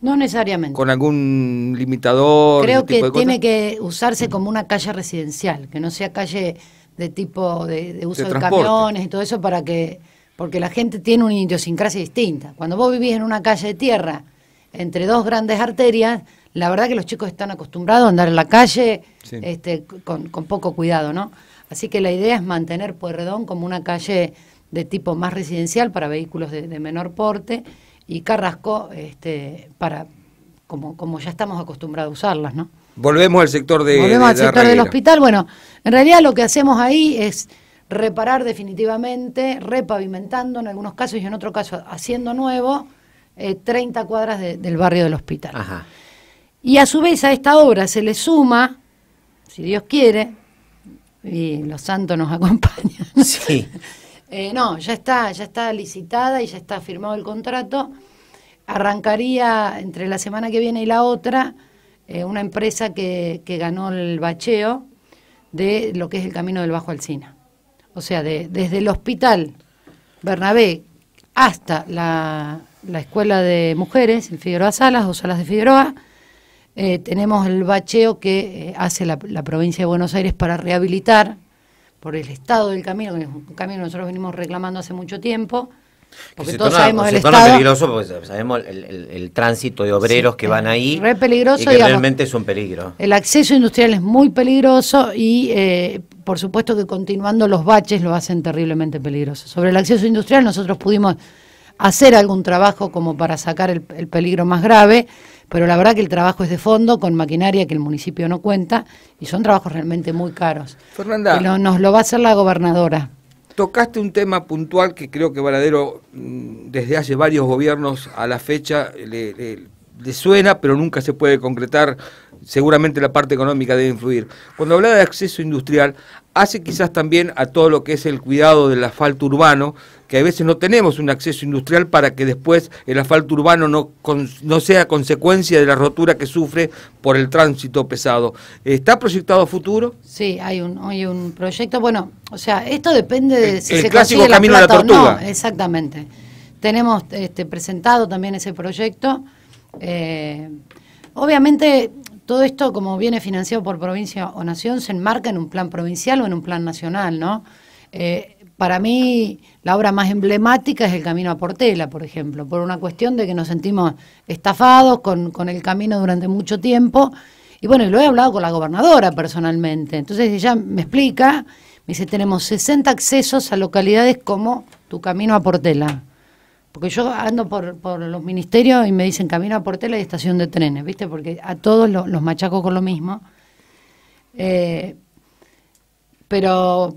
No necesariamente. ¿Con algún limitador? Creo que tiene que usarse como una calle residencial, que no sea calle de tipo de, uso de, camiones y todo eso para que... Porque la gente tiene una idiosincrasia distinta. Cuando vos vivís en una calle de tierra, entre dos grandes arterias, la verdad que los chicos están acostumbrados a andar en la calle este, con, con, poco cuidado, ¿no? Así que la idea es mantener Puerredón como una calle de tipo más residencial para vehículos de, de menor porte y Carrasco este, para, como, como ya estamos acostumbrados a usarlas, ¿no? Volvemos al sector de. Volvemos del hospital. Bueno, en realidad lo que hacemos ahí es reparar definitivamente, repavimentando en algunos casos y en otro caso haciendo nuevo 30 eh, cuadras del barrio del hospital. Y a su vez a esta obra se le suma, si Dios quiere, y los santos nos acompañan. Sí. Eh, no, ya está, ya está licitada y ya está firmado el contrato. Arrancaría entre la semana que viene y la otra eh, una empresa que, ganó el bacheo de lo que es el camino del Bajo Alcina. O sea, desde el hospital Bernabé hasta la, escuela de mujeres, el Figueroa Salas o Salas de Figueroa, eh, tenemos el bacheo que hace la provincia de Buenos Aires para rehabilitar por el estado del camino, que es un camino que nosotros venimos reclamando hace mucho tiempo. Porque todos sabemos el estado. peligroso porque sabemos el, tránsito de obreros que van ahí. peligroso. Y realmente es un peligro. El acceso industrial es muy peligroso y, eh, por supuesto, que continuando los baches lo hacen terriblemente peligroso. Sobre el acceso industrial, nosotros pudimos hacer algún trabajo como para sacar el, peligro más grave, pero la verdad que el trabajo es de fondo, con maquinaria que el municipio no cuenta, y son trabajos realmente muy caros. Fernanda. nos lo va a hacer la gobernadora. Tocaste un tema puntual que creo que Varadero mm, desde hace varios gobiernos a la fecha le, le suena, pero nunca se puede concretar. Seguramente la parte económica debe influir. Cuando hablaba de acceso industrial, hace quizás también a todo lo que es el cuidado del asfalto urbano, que a veces no tenemos un acceso industrial para que después el asfalto urbano no, no sea consecuencia de la rotura que sufre por el tránsito pesado. ¿Está proyectado a futuro? Sí, hay un, proyecto. Bueno, o sea, esto depende de si el se clásico camino la tortuga. no, exactamente. Tenemos este, presentado también ese proyecto. Eh, obviamente, todo esto, como viene financiado por provincia o nación, se enmarca en un plan provincial o en un plan nacional, ¿no? Eh, para mí, la obra más emblemática es El Camino a Portela, por ejemplo, por una cuestión de que nos sentimos estafados con, el camino durante mucho tiempo. Y bueno, y lo he hablado con la gobernadora personalmente. Entonces ella me explica, me dice, tenemos 60 accesos a localidades como Tu Camino a Portela. Porque yo ando por, los ministerios y me dicen Camino a Portela y estación de trenes, ¿viste? Porque a todos los machaco con lo mismo. Eh, pero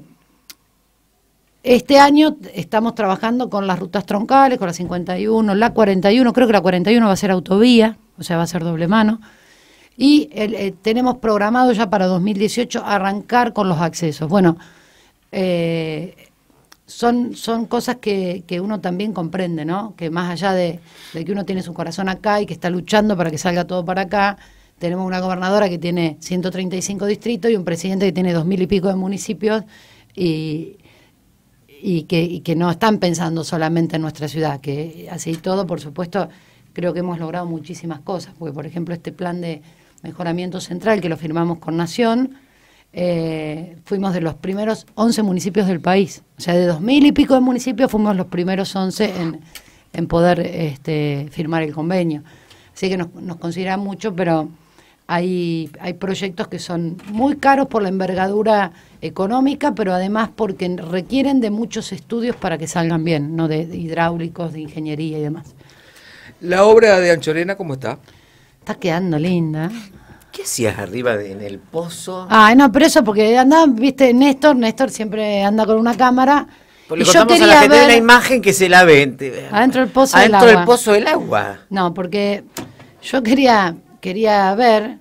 este año estamos trabajando con las rutas troncales, con la 51, la 41, creo que la 41 va a ser autovía, o sea, va a ser doble mano. Y eh, tenemos programado ya para 2018 arrancar con los accesos. Bueno, eh, son, son cosas que, uno también comprende, ¿no? Que más allá de, de, que uno tiene su corazón acá y que está luchando para que salga todo para acá, tenemos una gobernadora que tiene 135 distritos y un presidente que tiene dos mil y pico de municipios y, y que, que no están pensando solamente en nuestra ciudad, que así todo, por supuesto, creo que hemos logrado muchísimas cosas, porque por ejemplo este plan de mejoramiento central que lo firmamos con Nación, eh, fuimos de los primeros 11 municipios del país, o sea, de dos mil y pico de municipios fuimos los primeros 11 en, poder este, firmar el convenio. Así que nos, nos considera mucho, pero hay, proyectos que son muy caros por la envergadura económica, pero además porque requieren de muchos estudios para que salgan bien, ¿no? de, hidráulicos, de ingeniería y demás. ¿La obra de Anchorena cómo está? Está quedando linda. ¿Qué hacías arriba en el pozo? Ah, no, pero eso porque anda, viste, Néstor, Néstor siempre anda con una cámara. Porque le yo a la gente de la imagen que se la vende. Adentro del pozo Adentro del pozo del agua. No, porque yo quería quería ver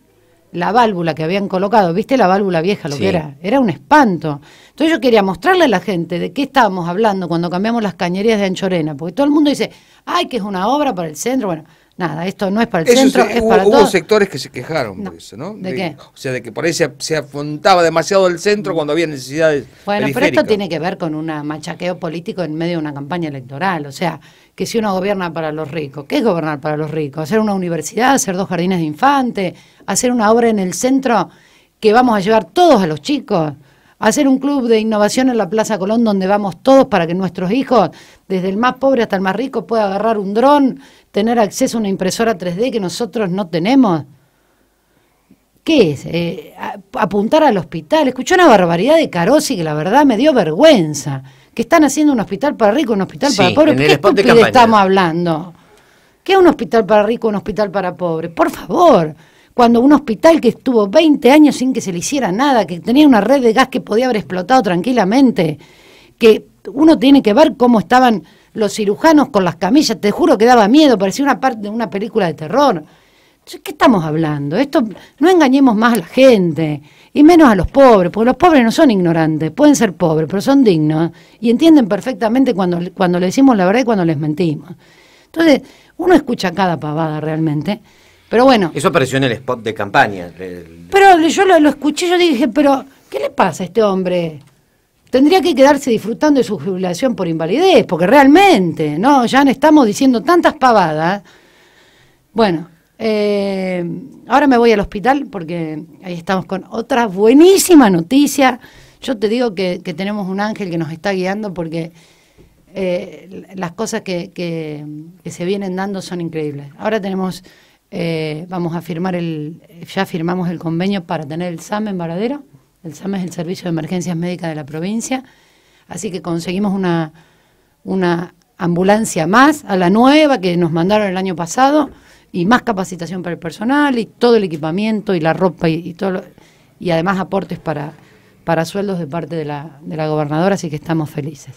la válvula que habían colocado, ¿viste la válvula vieja lo que era? Era un espanto. Entonces yo quería mostrarle a la gente de qué estábamos hablando cuando cambiamos las cañerías de Anchorena, porque todo el mundo dice, ay, que es una obra para el centro, bueno, nada, esto no es para el centro, es hubo, para sectores que se quejaron eso, ¿no? ¿De, qué? O sea, de que por ahí se, afrontaba demasiado el centro cuando había necesidades Bueno, pero esto tiene que ver con un machaqueo político en medio de una campaña electoral, o sea, que si uno gobierna para los ricos, ¿qué es gobernar para los ricos? Hacer una universidad, hacer dos jardines de infantes, hacer una obra en el centro que vamos a llevar todos a los chicos hacer un club de innovación en la Plaza Colón donde vamos todos para que nuestros hijos, desde el más pobre hasta el más rico, puedan agarrar un dron tener acceso a una impresora 3D que nosotros no tenemos? ¿Qué es? Eh, apuntar al hospital. Escuché una barbaridad de Carosi que la verdad me dio vergüenza. Que están haciendo un hospital para rico, un hospital para pobre. ¿Qué estamos hablando? ¿Qué es un hospital para rico, un hospital para pobre? Por favor cuando un hospital que estuvo 20 años sin que se le hiciera nada, que tenía una red de gas que podía haber explotado tranquilamente, que uno tiene que ver cómo estaban los cirujanos con las camillas, te juro que daba miedo, parecía una parte de una película de terror. ¿qué estamos hablando? Esto no engañemos más a la gente, y menos a los pobres, porque los pobres no son ignorantes, pueden ser pobres, pero son dignos, y entienden perfectamente cuando, cuando le decimos la verdad y cuando les mentimos. Entonces, uno escucha cada pavada realmente. Pero bueno. Eso apareció en el spot de campaña. Pero yo lo, lo, escuché, yo dije, pero ¿qué le pasa a este hombre? tendría que quedarse disfrutando de su jubilación por invalidez, porque realmente, no, ya no estamos diciendo tantas pavadas. Bueno, eh, ahora me voy al hospital porque ahí estamos con otra buenísima noticia. Yo te digo que, tenemos un ángel que nos está guiando porque eh, las cosas que, se vienen dando son increíbles. Ahora tenemos, eh, vamos a firmar el, ya firmamos el convenio para tener el SAM en Varadero el SAME es el Servicio de Emergencias Médicas de la provincia. Así que conseguimos una, una ambulancia más, a la nueva que nos mandaron el año pasado, y más capacitación para el personal, y todo el equipamiento, y la ropa, y, todo y además aportes para, para sueldos de parte de la, de la gobernadora, así que estamos felices.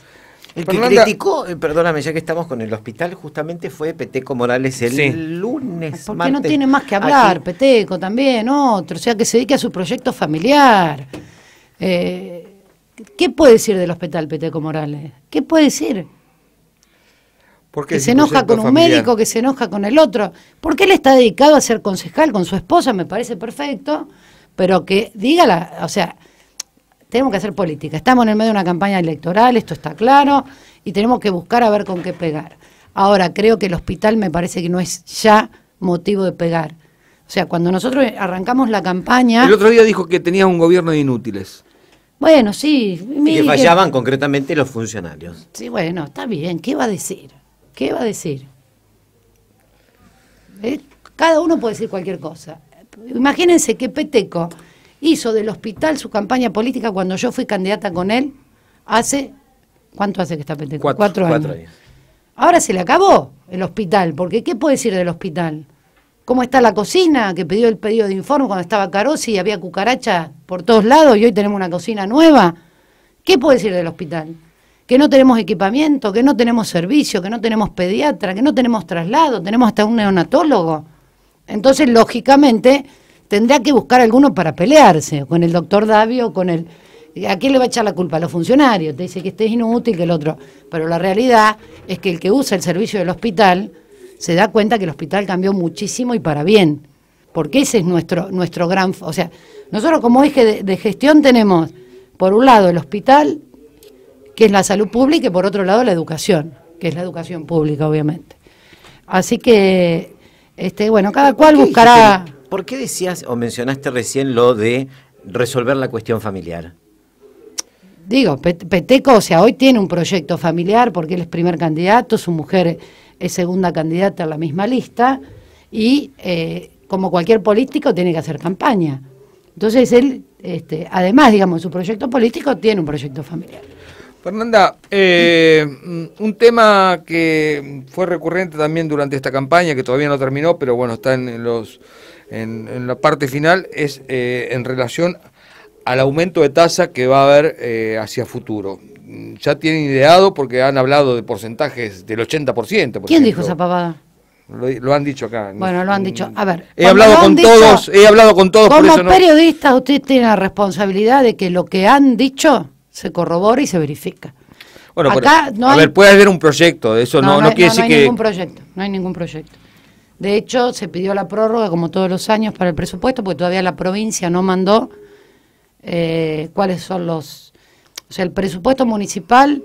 El que criticó, eh, perdóname, ya que estamos con el hospital, justamente fue Peteco Morales el lunes. Porque no tiene más que hablar, Peteco también, otro, o sea, que se dedique a su proyecto familiar. Eh, ¿Qué puede decir del hospital Peteco Morales? ¿Qué puede decir? Porque que se enoja con un médico, que se enoja con el otro. Porque él está dedicado a ser concejal con su esposa, me parece perfecto, pero que diga, la, o sea, tenemos que hacer política. Estamos en el medio de una campaña electoral, esto está claro, y tenemos que buscar a ver con qué pegar. Ahora, creo que el hospital me parece que no es ya motivo de pegar. O sea, cuando nosotros arrancamos la campaña... El otro día dijo que tenía un gobierno de inútiles. Bueno, sí. Y que fallaban concretamente los funcionarios. Sí, bueno, está bien. ¿Qué va a decir? ¿Qué va a decir? Eh, cada uno puede decir cualquier cosa. Imagínense que Peteco hizo del hospital su campaña política cuando yo fui candidata con él hace, ¿cuánto hace que está pendiente? Cuatro, años. Ahora se le acabó el hospital, porque ¿qué puede decir del hospital? ¿Cómo está la cocina? Que pidió el pedido de informe cuando estaba Carosi y había cucaracha por todos lados y hoy tenemos una cocina nueva. ¿Qué puede decir del hospital? Que no tenemos equipamiento, que no tenemos servicio, que no tenemos pediatra, que no tenemos traslado, tenemos hasta un neonatólogo. Entonces, lógicamente, tendrá que buscar alguno para pelearse, con el doctor Davio, con el... ¿A quién le va a echar la culpa? A los funcionarios. Te dice que este es inútil, que el otro. Pero la realidad es que el que usa el servicio del hospital se da cuenta que el hospital cambió muchísimo y para bien. Porque ese es nuestro, nuestro gran. O sea, nosotros como eje de, de gestión tenemos, por un lado, el hospital, que es la salud pública, y por otro lado, la educación, que es la educación pública, obviamente. Así que, este, bueno, cada cual buscará. ¿Por qué decías o mencionaste recién lo de resolver la cuestión familiar? Digo, Peteco, o sea, hoy tiene un proyecto familiar porque él es primer candidato, su mujer es segunda candidata a la misma lista y eh, como cualquier político tiene que hacer campaña. Entonces él, este, además, digamos, su proyecto político tiene un proyecto familiar. Fernanda, eh, un tema que fue recurrente también durante esta campaña, que todavía no terminó, pero bueno, está en los en, la parte final es eh, en relación al aumento de tasa que va a haber eh, hacia futuro. Ya tienen ideado porque han hablado de porcentajes del 80%. ¿Quién dijo esa pavada? Lo, han dicho acá. Bueno, lo han mm. dicho. A ver. He hablado con todos, he hablado con todos. Como periodista usted tiene la responsabilidad de que lo que han dicho se corrobore y se verifica. Bueno, acá a ver, puede haber un proyecto, eso no, no, no quiere decir que... No hay ningún proyecto, no hay ningún proyecto. De hecho, se pidió la prórroga, como todos los años, para el presupuesto, porque todavía la provincia no mandó eh, cuáles son los... O sea, el presupuesto municipal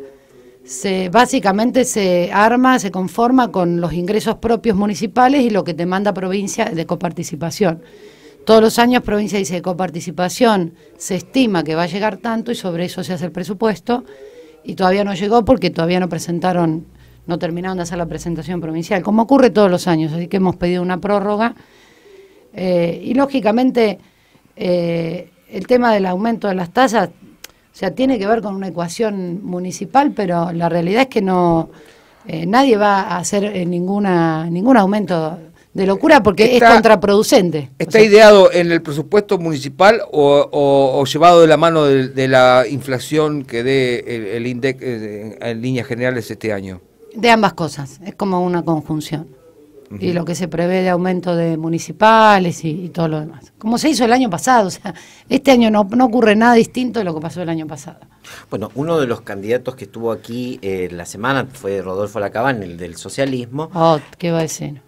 se, básicamente se arma, se conforma con los ingresos propios municipales y lo que te manda provincia de coparticipación. Todos los años provincia dice coparticipación, se estima que va a llegar tanto y sobre eso se hace el presupuesto y todavía no llegó porque todavía no presentaron no terminaron de hacer la presentación provincial, como ocurre todos los años, así que hemos pedido una prórroga. Eh, y lógicamente eh, el tema del aumento de las tasas, o sea, tiene que ver con una ecuación municipal, pero la realidad es que no eh, nadie va a hacer ninguna ningún aumento de locura porque es contraproducente. ¿Está ideado en el presupuesto municipal o, llevado de la mano de, la inflación que dé el, el en líneas generales este año? De ambas cosas, es como una conjunción. Y lo que se prevé de aumento de municipales y, todo lo demás. Como se hizo el año pasado, o sea, este año no, ocurre nada distinto de lo que pasó el año pasado. Bueno, uno de los candidatos que estuvo aquí eh, la semana fue Rodolfo Lacabán, el del socialismo. Oh, qué va a decir.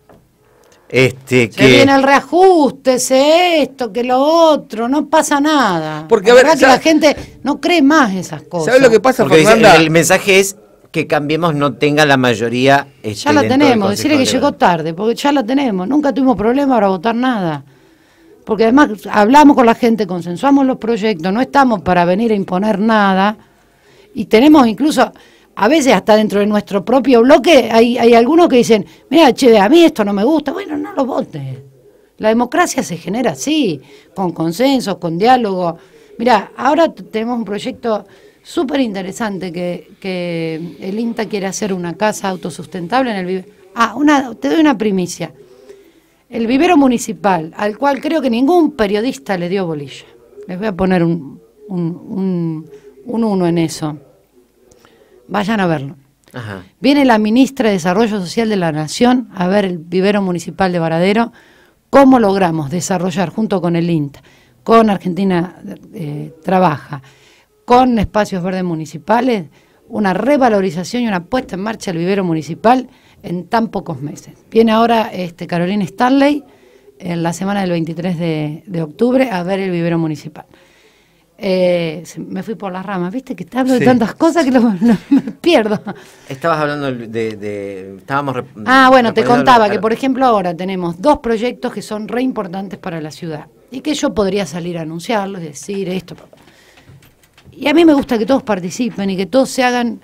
Este, que... viene el reajuste, se esto, que lo otro, no pasa nada. Porque la a que la gente no cree más esas cosas. ¿Sabes lo que pasa, el mensaje es que Cambiemos no tenga la mayoría. ya la tenemos, decirle que llegó tarde, porque ya la tenemos. Nunca tuvimos problema para votar nada. Porque además hablamos con la gente, consensuamos los proyectos, no estamos para venir a imponer nada. Y tenemos incluso, a veces hasta dentro de nuestro propio bloque, hay, hay algunos que dicen, mira, che, a mí esto no me gusta, bueno, no lo votes. La democracia se genera así, con consenso, con diálogo. Mira, ahora tenemos un proyecto súper interesante que, el INTA quiere hacer una casa autosustentable en el vivero. Ah, una, te doy una primicia. El vivero municipal, al cual creo que ningún periodista le dio bolilla. Les voy a poner un, un, uno en eso. Vayan a verlo. Viene la ministra de Desarrollo Social de la Nación a ver el vivero municipal de Varadero, cómo logramos desarrollar junto con el INTA, con Argentina eh, Trabaja, con espacios verdes municipales, una revalorización y una puesta en marcha del vivero municipal en tan pocos meses. Viene ahora este, Carolina Stanley en la semana del 23 de, octubre a ver el vivero municipal. Eh, me fui por las ramas, viste que te hablo de tantas cosas que me pierdo. Estabas hablando de... estábamos ah, bueno, te contaba que por ejemplo ahora tenemos dos proyectos que son re importantes para la ciudad y que yo podría salir a anunciarlos, decir esto. Y a mí me gusta que todos participen y que todos se hagan,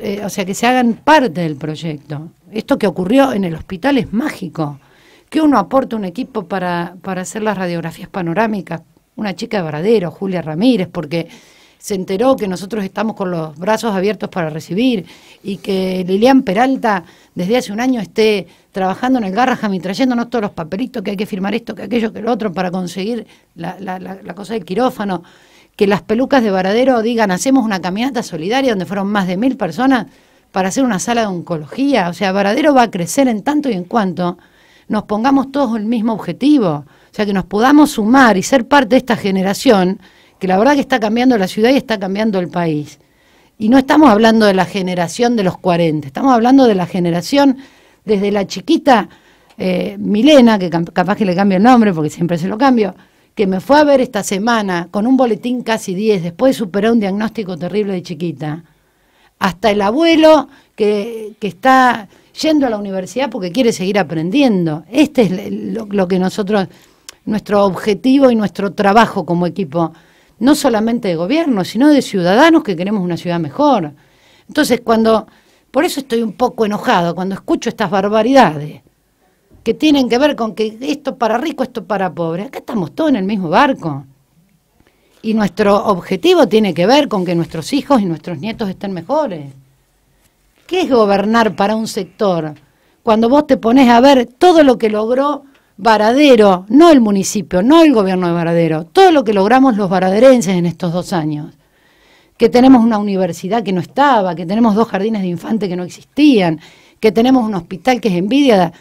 eh, o sea, que se hagan parte del proyecto. Esto que ocurrió en el hospital es mágico. Que uno aporte un equipo para, para hacer las radiografías panorámicas. Una chica de Varadero, Julia Ramírez, porque se enteró que nosotros estamos con los brazos abiertos para recibir y que Lilian Peralta desde hace un año esté trabajando en el Garraham y trayéndonos todos los papelitos que hay que firmar esto, que aquello, que lo otro para conseguir la, la cosa del quirófano que las pelucas de Varadero digan, hacemos una caminata solidaria donde fueron más de mil personas para hacer una sala de oncología. O sea, Varadero va a crecer en tanto y en cuanto nos pongamos todos el mismo objetivo. O sea, que nos podamos sumar y ser parte de esta generación que la verdad que está cambiando la ciudad y está cambiando el país. Y no estamos hablando de la generación de los 40, estamos hablando de la generación desde la chiquita eh, Milena, que capaz que le cambio el nombre porque siempre se lo cambio, que me fue a ver esta semana con un boletín casi 10, después de superar un diagnóstico terrible de chiquita, hasta el abuelo que, está yendo a la universidad porque quiere seguir aprendiendo. Este es lo, lo que nosotros, nuestro objetivo y nuestro trabajo como equipo, no solamente de gobierno, sino de ciudadanos que queremos una ciudad mejor. Entonces, cuando, por eso estoy un poco enojado, cuando escucho estas barbaridades, que tienen que ver con que esto para rico, esto para pobre. Acá estamos todos en el mismo barco. Y nuestro objetivo tiene que ver con que nuestros hijos y nuestros nietos estén mejores. ¿Qué es gobernar para un sector? Cuando vos te pones a ver todo lo que logró Varadero, no el municipio, no el gobierno de Varadero, todo lo que logramos los varaderenses en estos dos años. Que tenemos una universidad que no estaba, que tenemos dos jardines de infantes que no existían, que tenemos un hospital que es envidia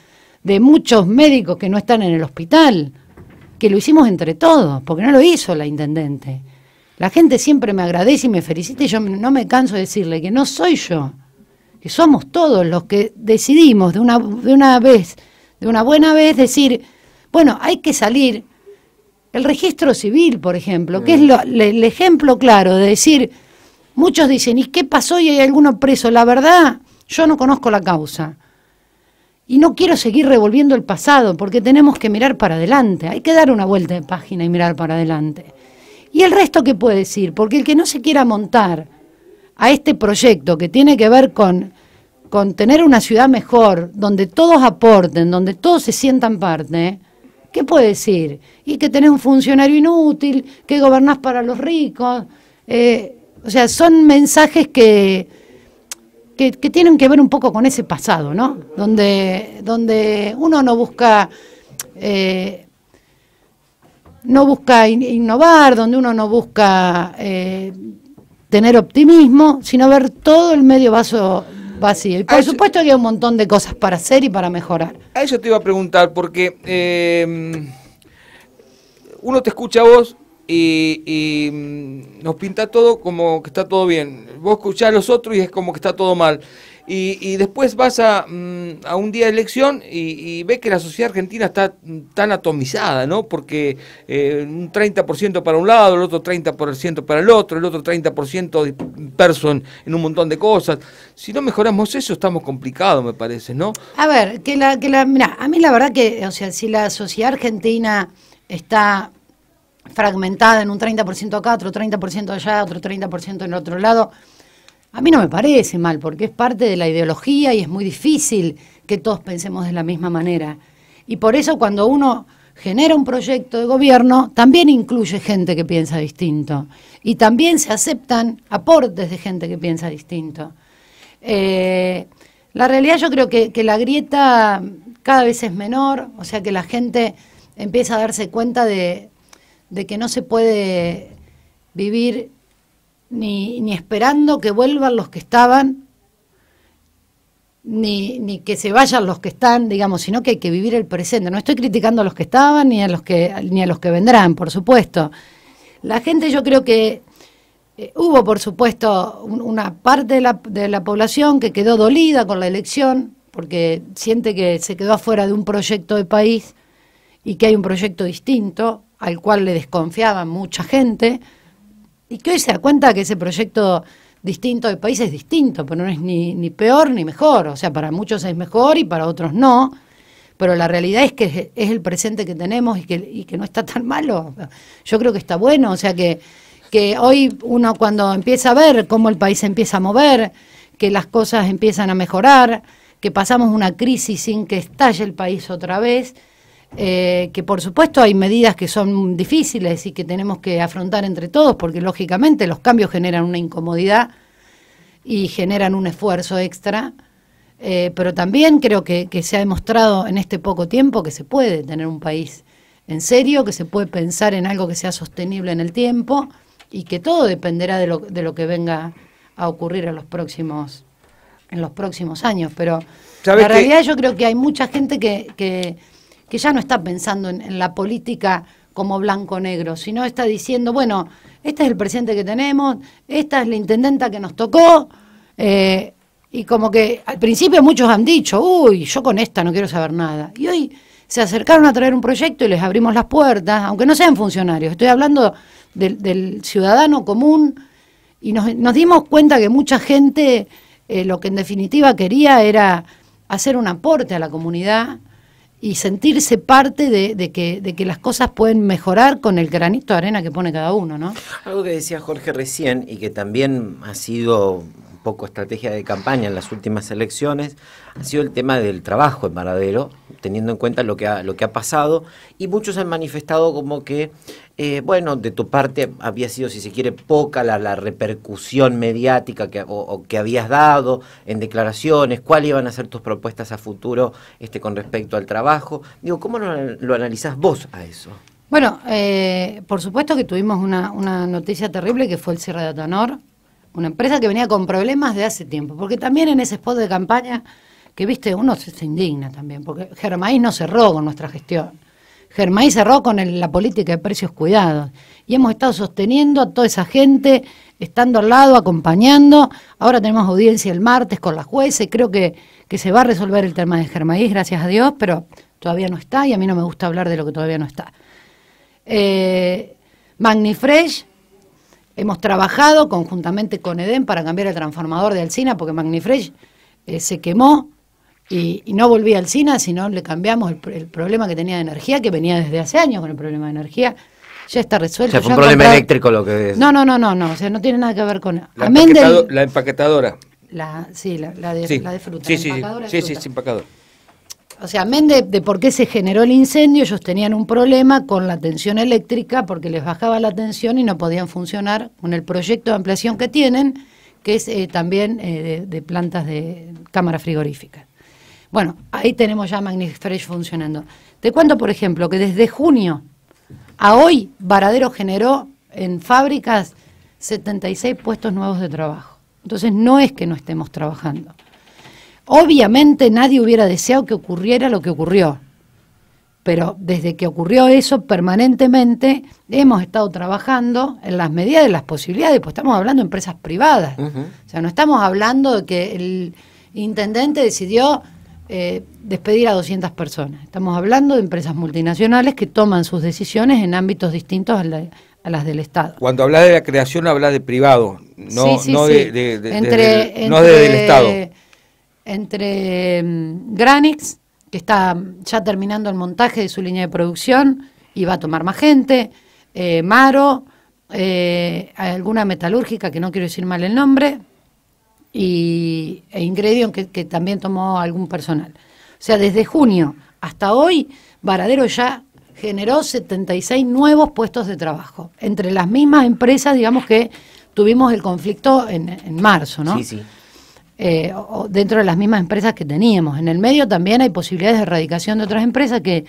de muchos médicos que no están en el hospital, que lo hicimos entre todos, porque no lo hizo la intendente. La gente siempre me agradece y me felicita y yo no me canso de decirle que no soy yo, que somos todos los que decidimos de una, de una vez, de una buena vez, decir, bueno, hay que salir. El registro civil, por ejemplo, que es mm. el ejemplo claro de decir, muchos dicen, ¿y qué pasó y hay alguno preso? La verdad, yo no conozco la causa y no quiero seguir revolviendo el pasado, porque tenemos que mirar para adelante. Hay que dar una vuelta de página y mirar para adelante. Y el resto qué puede decir, porque el que no se quiera montar a este proyecto que tiene que ver con, con tener una ciudad mejor, donde todos aporten, donde todos se sientan parte, ¿qué puede decir? Y que tenés un funcionario inútil, que gobernás para los ricos. Eh, o sea, son mensajes que que, tienen que ver un poco con ese pasado, ¿no? Donde, donde uno no busca, eh, no busca innovar, donde uno no busca eh, tener optimismo, sino ver todo el medio vaso vacío. por supuesto que hay un montón de cosas para hacer y para mejorar. A eso te iba a preguntar, porque eh, uno te escucha a vos y, mm, nos pinta todo como que está todo bien. Vos escuchás a los otros y es como que está todo mal. Y, después vas mm, a, un día de elección y, ves que la sociedad argentina está mm, tan atomizada, ¿no? Porque eh, un 30% para un lado, el otro 30% para el otro, el otro 30% disperso en, en, un montón de cosas. Si no mejoramos eso, estamos complicados, me parece, ¿no? A ver, que la, que la, mira, a mí la verdad que, o sea, si la sociedad argentina está fragmentada en un 30% acá, otro 30% allá, otro 30% en otro lado. A mí no me parece mal, porque es parte de la ideología y es muy difícil que todos pensemos de la misma manera. Y por eso cuando uno genera un proyecto de gobierno, también incluye gente que piensa distinto. Y también se aceptan aportes de gente que piensa distinto. Eh, la realidad yo creo que la grieta cada vez es menor, o sea que la gente empieza a darse cuenta de, de que no se puede vivir ni, esperando que vuelvan los que estaban, ni, que se vayan los que están, digamos, sino que hay que vivir el presente. No estoy criticando a los que estaban ni a los que, ni a los que vendrán, por supuesto. La gente yo creo que eh, hubo, por supuesto, una parte de la, de la población que quedó dolida con la elección, porque siente que se quedó afuera de un proyecto de país y que hay un proyecto distinto, al cual le desconfiaba mucha gente, y que hoy se da cuenta que ese proyecto distinto del país es distinto, pero no es ni, ni peor ni mejor, o sea, para muchos es mejor y para otros no, pero la realidad es que es el presente que tenemos y que, no está tan malo, yo creo que está bueno, o sea que, que hoy uno cuando empieza a ver cómo el país empieza a mover, que las cosas empiezan a mejorar, que pasamos una crisis sin que estalle el país otra vez, eh, que por supuesto hay medidas que son difíciles y que tenemos que afrontar entre todos, porque lógicamente los cambios generan una incomodidad y generan un esfuerzo extra, eh, pero también creo que, se ha demostrado en este poco tiempo que se puede tener un país en serio, que se puede pensar en algo que sea sostenible en el tiempo y que todo dependerá de lo, de lo que venga a ocurrir en los próximos en los próximos años, pero la realidad yo creo que hay mucha gente que, que que ya no está pensando en, la política como blanco-negro, sino está diciendo, bueno, este es el presidente que tenemos, esta es la intendenta que nos tocó, eh, y como que al principio muchos han dicho, uy, yo con esta no quiero saber nada. Y hoy se acercaron a traer un proyecto y les abrimos las puertas, aunque no sean funcionarios, estoy hablando del, ciudadano común, y nos, dimos cuenta que mucha gente eh, lo que en definitiva quería era hacer un aporte a la comunidad y sentirse parte de, que, de que las cosas pueden mejorar con el granito de arena que pone cada uno, ¿no? Algo que decía Jorge recién y que también ha sido poco estrategia de campaña en las últimas elecciones ha sido el tema del trabajo en Maradero, teniendo en cuenta lo que ha, lo que ha pasado, y muchos han manifestado como que, eh, bueno, de tu parte había sido, si se quiere, poca la, repercusión mediática que, que habías dado en declaraciones, cuáles iban a ser tus propuestas a futuro este, con respecto al trabajo. Digo, ¿cómo lo, analizás vos a eso? Bueno, eh, por supuesto que tuvimos una, una, noticia terrible que fue el cierre de Atanor una empresa que venía con problemas de hace tiempo, porque también en ese spot de campaña que viste, uno se, indigna también, porque Germain no cerró con nuestra gestión. Germain cerró con la política de precios cuidados. Y hemos estado sosteniendo a toda esa gente, estando al lado, acompañando. Ahora tenemos audiencia el martes con las jueces creo que, que se va a resolver el tema de Germain, gracias a Dios, pero todavía no está y a mí no me gusta hablar de lo que todavía no está. Eh, Magnifresh Hemos trabajado conjuntamente con Edén para cambiar el transformador de Alcina porque Magnifresh eh, se quemó y, no volvía a Alcina, sino le cambiamos el, problema que tenía de energía, que venía desde hace años con el problema de energía. Ya está resuelto. O sea, un problema eléctrico lo que No, no, no, no, no. O sea, no tiene nada que ver con. La, la empaquetadora. La, sí, la, de, la de fruta. Sí, sí, sí, sí, sí, o sea, amén de, de, por qué se generó el incendio, ellos tenían un problema con la tensión eléctrica porque les bajaba la tensión y no podían funcionar con el proyecto de ampliación que tienen, que es eh, también eh, de, plantas de cámara frigorífica. Bueno, ahí tenemos ya Magnifresh funcionando. Te cuento, por ejemplo, que desde junio a hoy Varadero generó en fábricas 76 puestos nuevos de trabajo. Entonces no es que no estemos trabajando. Obviamente nadie hubiera deseado que ocurriera lo que ocurrió, pero desde que ocurrió eso permanentemente hemos estado trabajando en las medidas de las posibilidades, pues estamos hablando de empresas privadas, o sea, no estamos hablando de que el intendente decidió eh, despedir a 200 personas, estamos hablando de empresas multinacionales que toman sus decisiones en ámbitos distintos a, las del Estado. Cuando habla de la creación habla de privado, no, no, De, del Estado entre mm, Granix, que está ya terminando el montaje de su línea de producción y va a tomar más gente, eh, Maro, eh, alguna metalúrgica, que no quiero decir mal el nombre, y, e Ingredion, que, también tomó algún personal. O sea, desde junio hasta hoy, Varadero ya generó 76 nuevos puestos de trabajo, entre las mismas empresas, digamos, que tuvimos el conflicto en, en marzo, ¿no? Sí, sí. Eh, dentro de las mismas empresas que teníamos. En el medio también hay posibilidades de erradicación de otras empresas que,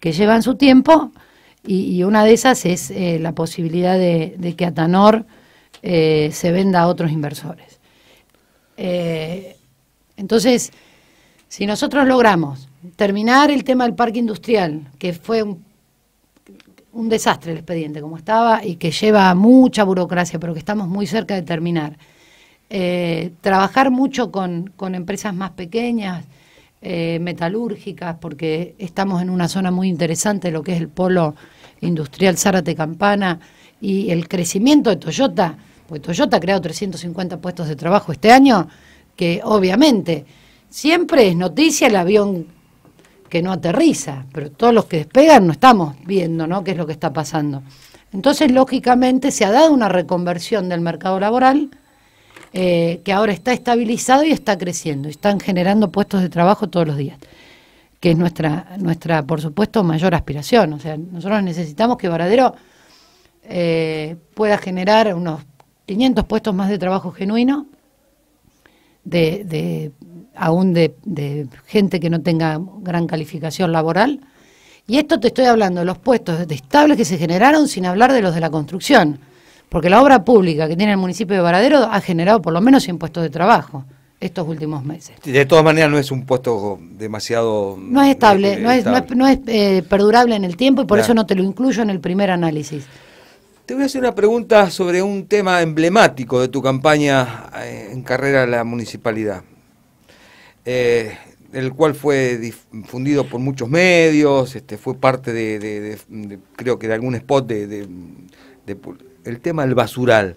llevan su tiempo y, una de esas es eh, la posibilidad de, que Atanor eh, se venda a otros inversores. Eh, entonces, si nosotros logramos terminar el tema del parque industrial, que fue un desastre el expediente como estaba y que lleva mucha burocracia, pero que estamos muy cerca de terminar, eh, trabajar mucho con, empresas más pequeñas, eh, metalúrgicas, porque estamos en una zona muy interesante, lo que es el polo industrial Zárate Campana y el crecimiento de Toyota, porque Toyota ha creado 350 puestos de trabajo este año, que obviamente siempre es noticia el avión que no aterriza, pero todos los que despegan no estamos viendo ¿no? qué es lo que está pasando. Entonces, lógicamente, se ha dado una reconversión del mercado laboral eh, que ahora está estabilizado y está creciendo, están generando puestos de trabajo todos los días, que es nuestra, nuestra por supuesto, mayor aspiración. O sea, nosotros necesitamos que Varadero eh, pueda generar unos 500 puestos más de trabajo genuino, de, de aún de, de, gente que no tenga gran calificación laboral. Y esto te estoy hablando de los puestos de estables que se generaron sin hablar de los de la construcción porque la obra pública que tiene el municipio de Varadero ha generado por lo menos impuestos de trabajo estos últimos meses. De todas maneras no es un puesto demasiado... No es estable, no es, eh, perdurable en el tiempo y por eso no te lo incluyo en el primer análisis. Te voy a hacer una pregunta sobre un tema emblemático de tu campaña eh, en carrera a la municipalidad, eh, el cual fue difundido por muchos medios, este, fue parte de creo que de algún spot de el tema del basural.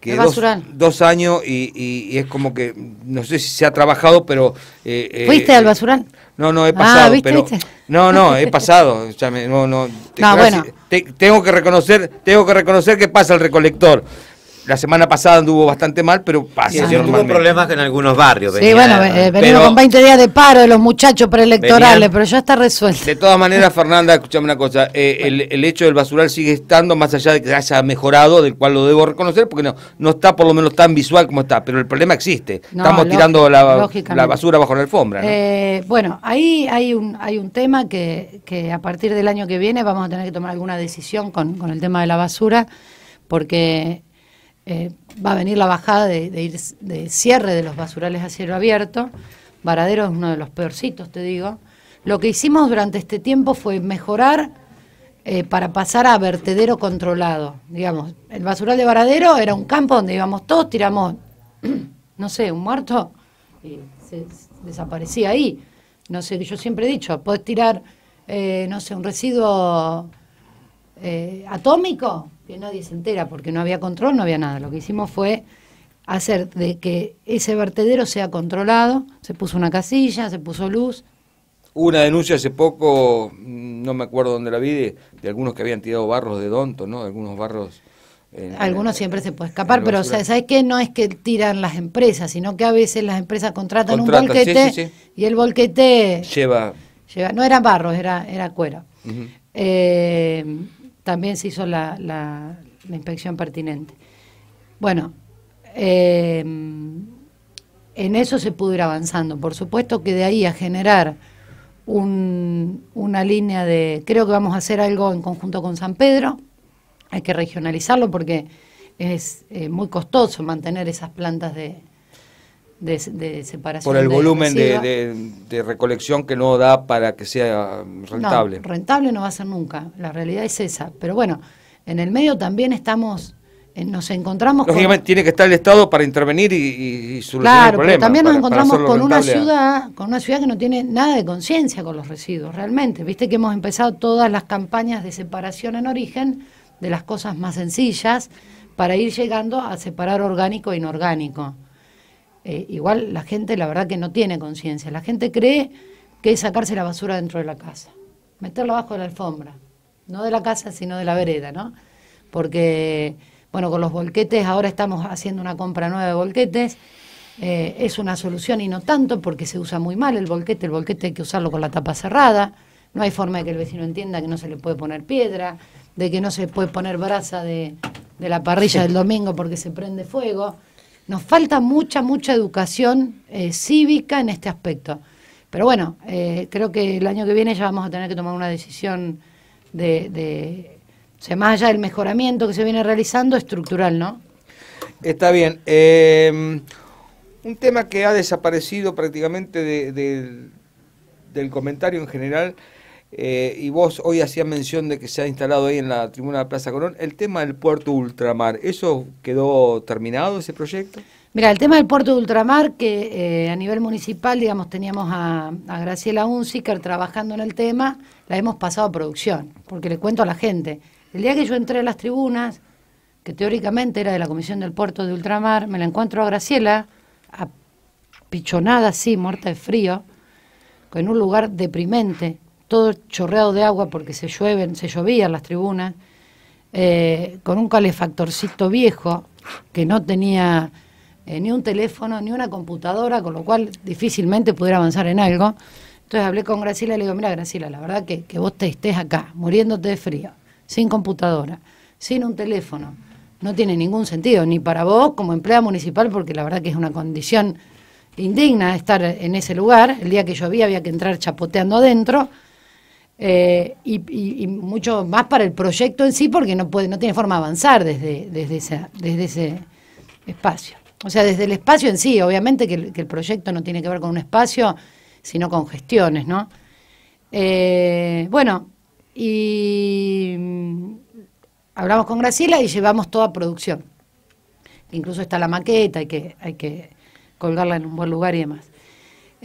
Que dos, años y, es como que, no sé si se ha trabajado, pero... Eh, eh, ¿Fuiste al eh, basural? No, no, he ah, pasado, pero... No, no, he pasado. no, no, tengo, que reconocer, tengo que reconocer que pasa el recolector la semana pasada anduvo bastante mal, pero pasa. Sí, problemas en algunos barrios. sí, bueno, eh, venimos con 20 días de paro de los muchachos preelectorales, pero ya está resuelto. De todas maneras, Fernanda, escúchame una cosa. Eh, el, hecho del basural sigue estando, más allá de que haya mejorado, del cual lo debo reconocer, porque no, está por lo menos tan visual como está, pero el problema existe. Estamos tirando la, basura bajo la alfombra. Eh, bueno, ahí hay un, hay un tema que, a partir del año que viene vamos a tener que tomar alguna decisión con, con el tema de la basura, porque eh, va a venir la bajada de, de, cierre de los basurales a cielo abierto. Varadero es uno de los peorcitos, te digo. Lo que hicimos durante este tiempo fue mejorar eh, para pasar a vertedero controlado. Digamos, el basural de Varadero era un campo donde íbamos todos, tiramos, no sé, un muerto y desaparecía ahí. No sé, yo siempre he dicho, podés tirar, eh, no sé, un residuo atómico que nadie se entera, porque no había control, no había nada. Lo que hicimos fue hacer de que ese vertedero sea controlado, se puso una casilla, se puso luz. una denuncia hace poco, no me acuerdo dónde la vi, de, algunos que habían tirado barros de donto, ¿no? Algunos barros... algunos siempre se puede escapar, pero o sea, ¿sabes qué? No es que tiran las empresas, sino que a veces las empresas contratan, un volquete y el volquete... Lleva... no eran barros, era, era cuero. eh, también se hizo la, la, inspección pertinente. Bueno, eh, en eso se pudo ir avanzando. Por supuesto que de ahí a generar un, una línea de, creo que vamos a hacer algo en conjunto con San Pedro, hay que regionalizarlo porque es eh, muy costoso mantener esas plantas de, de, de separación. Por el volumen de, recolección que no da para que sea rentable. rentable no va a ser nunca, la realidad es esa. Pero bueno, en el medio también estamos eh, nos encontramos tiene que estar el Estado para intervenir y, y, solucionar claro, el problema. Pero también nos encontramos con una ciudad, con una ciudad que no tiene nada de conciencia con los residuos, realmente. Viste que hemos empezado todas las campañas de separación en origen de las cosas más sencillas para ir llegando a separar orgánico e inorgánico. Eh, igual la gente la verdad que no tiene conciencia. La gente cree que es sacarse la basura dentro de la casa, meterla bajo de la alfombra, no de la casa, sino de la vereda, ¿no? Porque, bueno, con los volquetes ahora estamos haciendo una compra nueva de volquetes. Eh, es una solución y no tanto porque se usa muy mal el volquete, el volquete hay que usarlo con la tapa cerrada, no hay forma de que el vecino entienda que no se le puede poner piedra, de que no se puede poner brasa de, la parrilla del domingo porque se prende fuego. Nos falta mucha, mucha educación eh, cívica en este aspecto. Pero bueno, eh, creo que el año que viene ya vamos a tener que tomar una decisión de, de más allá del mejoramiento que se viene realizando, estructural, ¿no? Está bien. Em, un tema que ha desaparecido prácticamente del comentario en general eh, y vos hoy hacías mención de que se ha instalado ahí en la tribuna de Plaza Colón el tema del puerto ultramar. ¿Eso quedó terminado, ese proyecto? Mira, el tema del puerto de ultramar, que eh, a nivel municipal, digamos, teníamos a, Graciela Unziker trabajando en el tema, la hemos pasado a producción, porque le cuento a la gente. El día que yo entré a las tribunas, que teóricamente era de la Comisión del Puerto de Ultramar, me la encuentro a Graciela, apichonada así, muerta de frío, en un lugar deprimente, todo chorreado de agua porque se llueven, se llovían las tribunas, eh, con un calefactorcito viejo que no tenía eh, ni un teléfono ni una computadora, con lo cual difícilmente pudiera avanzar en algo. Entonces hablé con Graciela y le digo, mira Graciela, la verdad que, que vos te estés acá, muriéndote de frío, sin computadora, sin un teléfono, no tiene ningún sentido, ni para vos como empleada municipal, porque la verdad que es una condición indigna estar en ese lugar. El día que llovía había que entrar chapoteando adentro. Eh, y, mucho más para el proyecto en sí, porque no, puede, no tiene forma de avanzar desde, desde, desde ese espacio. O sea, desde el espacio en sí, obviamente que el, proyecto no tiene que ver con un espacio, sino con gestiones, ¿no? Eh, bueno, y mm, hablamos con Graciela y llevamos toda producción. Incluso está la maqueta, que, hay que colgarla en un buen lugar y demás.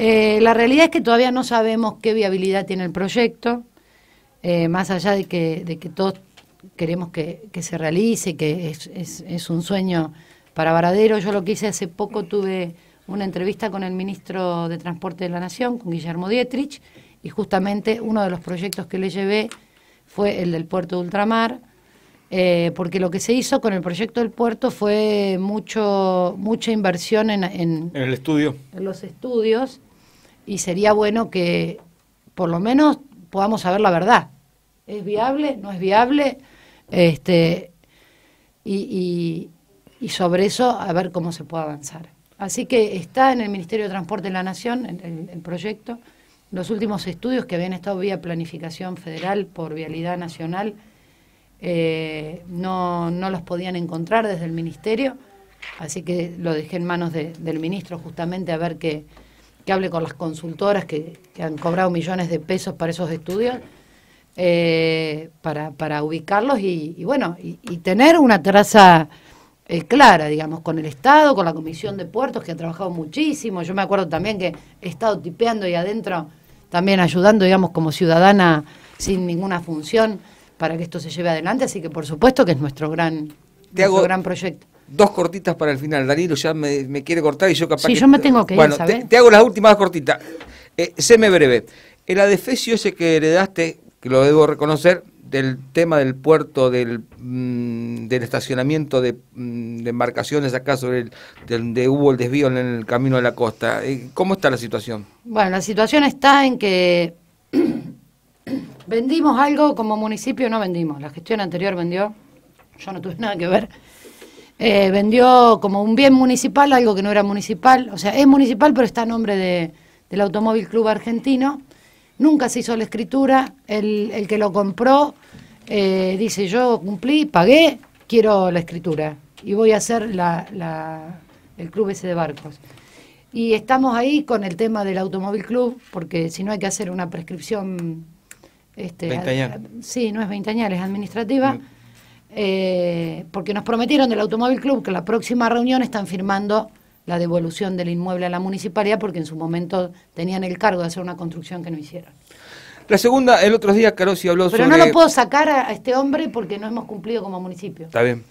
Eh, la realidad es que todavía no sabemos qué viabilidad tiene el proyecto, eh, más allá de que, todos queremos que, se realice, que es, un sueño para Varadero. Yo lo que hice hace poco, tuve una entrevista con el ministro de Transporte de la Nación, con Guillermo Dietrich, y justamente uno de los proyectos que le llevé fue el del puerto de ultramar, eh, porque lo que se hizo con el proyecto del puerto fue mucho, mucha inversión en el estudio. En los estudios y sería bueno que por lo menos podamos saber la verdad. ¿Es viable? ¿No es viable? Este, y, sobre eso a ver cómo se puede avanzar. Así que está en el Ministerio de Transporte de la Nación el, proyecto. Los últimos estudios que habían estado vía planificación federal por vialidad nacional eh, no, los podían encontrar desde el ministerio, así que lo dejé en manos del ministro justamente a ver qué, que hable con las consultoras que, han cobrado millones de pesos para esos estudios, eh, para, para, ubicarlos y, bueno, y, tener una traza eh, clara, digamos, con el Estado, con la Comisión de Puertos, que ha trabajado muchísimo. Yo me acuerdo también que he estado tipeando y adentro también ayudando, digamos, como ciudadana sin ninguna función para que esto se lleve adelante. Así que, por supuesto, que es nuestro gran, nuestro gran proyecto dos cortitas para el final. Danilo ya me, quiere cortar y yo capaz. Sí, yo me tengo que bueno, ir, Te, hago las últimas cortitas. Eh, seme breve. El adefesio ese que heredaste, que lo debo reconocer, del tema del puerto, del, mm, estacionamiento mm, de, embarcaciones acá sobre el, donde hubo el desvío en el camino de la costa. Eh, ¿Cómo está la situación? Bueno, la situación está en que vendimos algo como municipio, no vendimos. La gestión anterior vendió, yo no tuve nada que ver. Eh, vendió como un bien municipal algo que no era municipal, o sea, es municipal pero está a nombre del Automóvil Club Argentino, nunca se hizo la escritura, el, que lo compró eh, dice yo cumplí, pagué, quiero la escritura y voy a hacer la, el club ese de barcos. Y estamos ahí con el tema del automóvil club, porque si no hay que hacer una prescripción... Este, sí, no es años, es administrativa. Mm. Eh, porque nos prometieron del Automóvil Club que la próxima reunión están firmando la devolución del inmueble a la municipalidad porque en su momento tenían el cargo de hacer una construcción que no hicieron. La segunda, el otro día Carosi habló sobre... Pero no lo puedo sacar a este hombre porque no hemos cumplido como municipio. Está bien.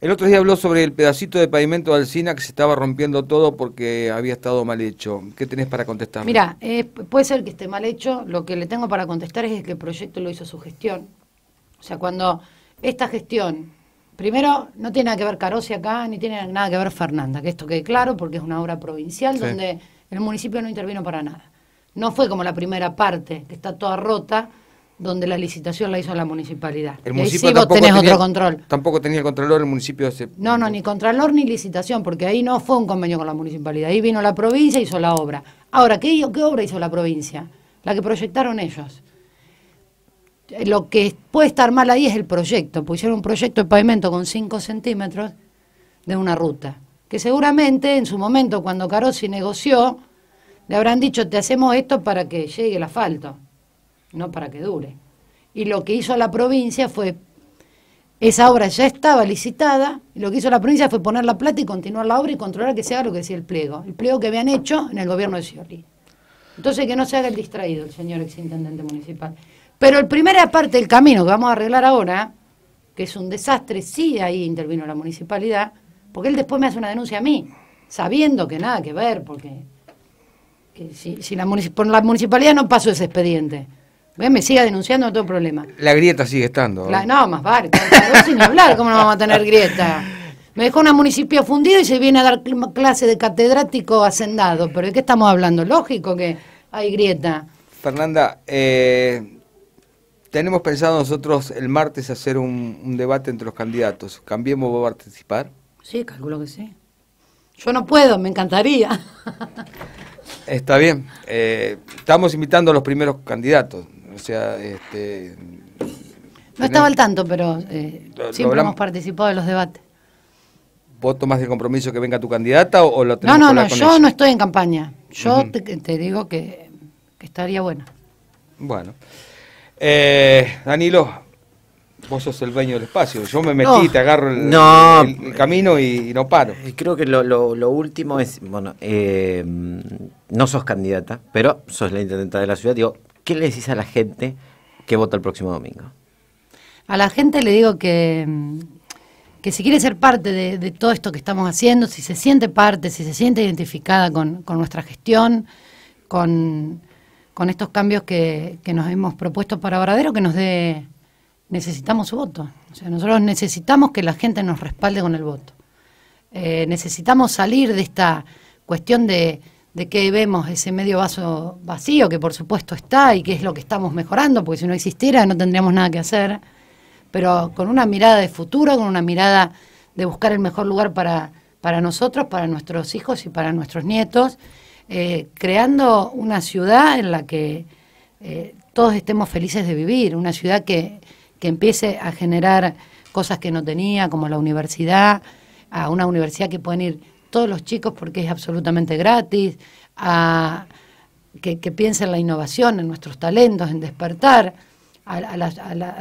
El otro día habló sobre el pedacito de pavimento de Alcina que se estaba rompiendo todo porque había estado mal hecho. ¿Qué tenés para contestar? Mira, eh, puede ser que esté mal hecho. Lo que le tengo para contestar es que el proyecto lo hizo su gestión. O sea, cuando esta gestión. Primero, no tiene nada que ver Carosi acá, ni tiene nada que ver Fernanda, que esto quede claro, porque es una obra provincial donde el municipio no intervino para nada. No fue como la primera parte, que está toda rota, donde la licitación la hizo la municipalidad. El municipio tenés tenía, otro control. Tampoco tenía el el municipio. Ese... No, no, ni contralor ni licitación, porque ahí no fue un convenio con la municipalidad. Ahí vino la provincia, hizo la obra. Ahora, ¿qué, qué obra hizo la provincia? La que proyectaron ellos lo que puede estar mal ahí es el proyecto. Pusieron un proyecto de pavimento con 5 centímetros de una ruta. Que seguramente en su momento, cuando Carosi negoció, le habrán dicho: Te hacemos esto para que llegue el asfalto, no para que dure. Y lo que hizo la provincia fue. Esa obra ya estaba licitada, y lo que hizo la provincia fue poner la plata y continuar la obra y controlar que se haga lo que decía el pliego. El pliego que habían hecho en el gobierno de Scioli. Entonces, que no se haga el distraído el señor exintendente municipal. Pero el primera parte del camino que vamos a arreglar ahora, que es un desastre, sí ahí intervino la municipalidad, porque él después me hace una denuncia a mí, sabiendo que nada que ver, porque si, la, la municipalidad no pasó ese expediente. Me siga denunciando, todo problema. La grieta sigue estando. ¿eh? no, más vale, sin hablar, ¿cómo no vamos a tener grieta? Me dejó una municipio fundido y se viene a dar clase de catedrático hacendado. ¿Pero de qué estamos hablando? Lógico que hay grieta. Fernanda, eh, tenemos pensado nosotros el martes hacer un, debate entre los candidatos. ¿Cambiemos va a participar? Sí, calculo que sí. Yo no puedo, me encantaría. Está bien. Eh, estamos invitando a los primeros candidatos. O sea, este, no estaba al tanto, pero eh, siempre hemos participado de los debates. ¿Voto más de compromiso que venga tu candidata o, lo tenés No, no, no, yo no estoy en campaña. Yo te, digo que, que estaría bueno. Bueno. Eh, Danilo, vos sos el dueño del espacio. Yo me metí, te agarro el, camino y, no paro. Eh, creo que lo, último es, bueno, eh, no sos candidata, pero sos la intendenta de la ciudad. Digo, ¿qué le decís a la gente que vota el próximo domingo? A la gente le digo que, que si quiere ser parte de, todo esto que estamos haciendo, si se siente parte, si se siente identificada con nuestra gestión, con con estos cambios que, nos hemos propuesto para Varadero, que nos dé, necesitamos su voto. O sea, nosotros necesitamos que la gente nos respalde con el voto. Eh, necesitamos salir de esta cuestión de, de que vemos ese medio vaso vacío, que por supuesto está y que es lo que estamos mejorando, porque si no existiera no tendríamos nada que hacer, pero con una mirada de futuro, con una mirada de buscar el mejor lugar para nosotros, para nuestros hijos y para nuestros nietos eh, creando una ciudad en la que eh, todos estemos felices de vivir, una ciudad que, empiece a generar cosas que no tenía, como la universidad, a una universidad que pueden ir todos los chicos porque es absolutamente gratis, a que, que piensen en la innovación, en nuestros talentos, en despertar, a,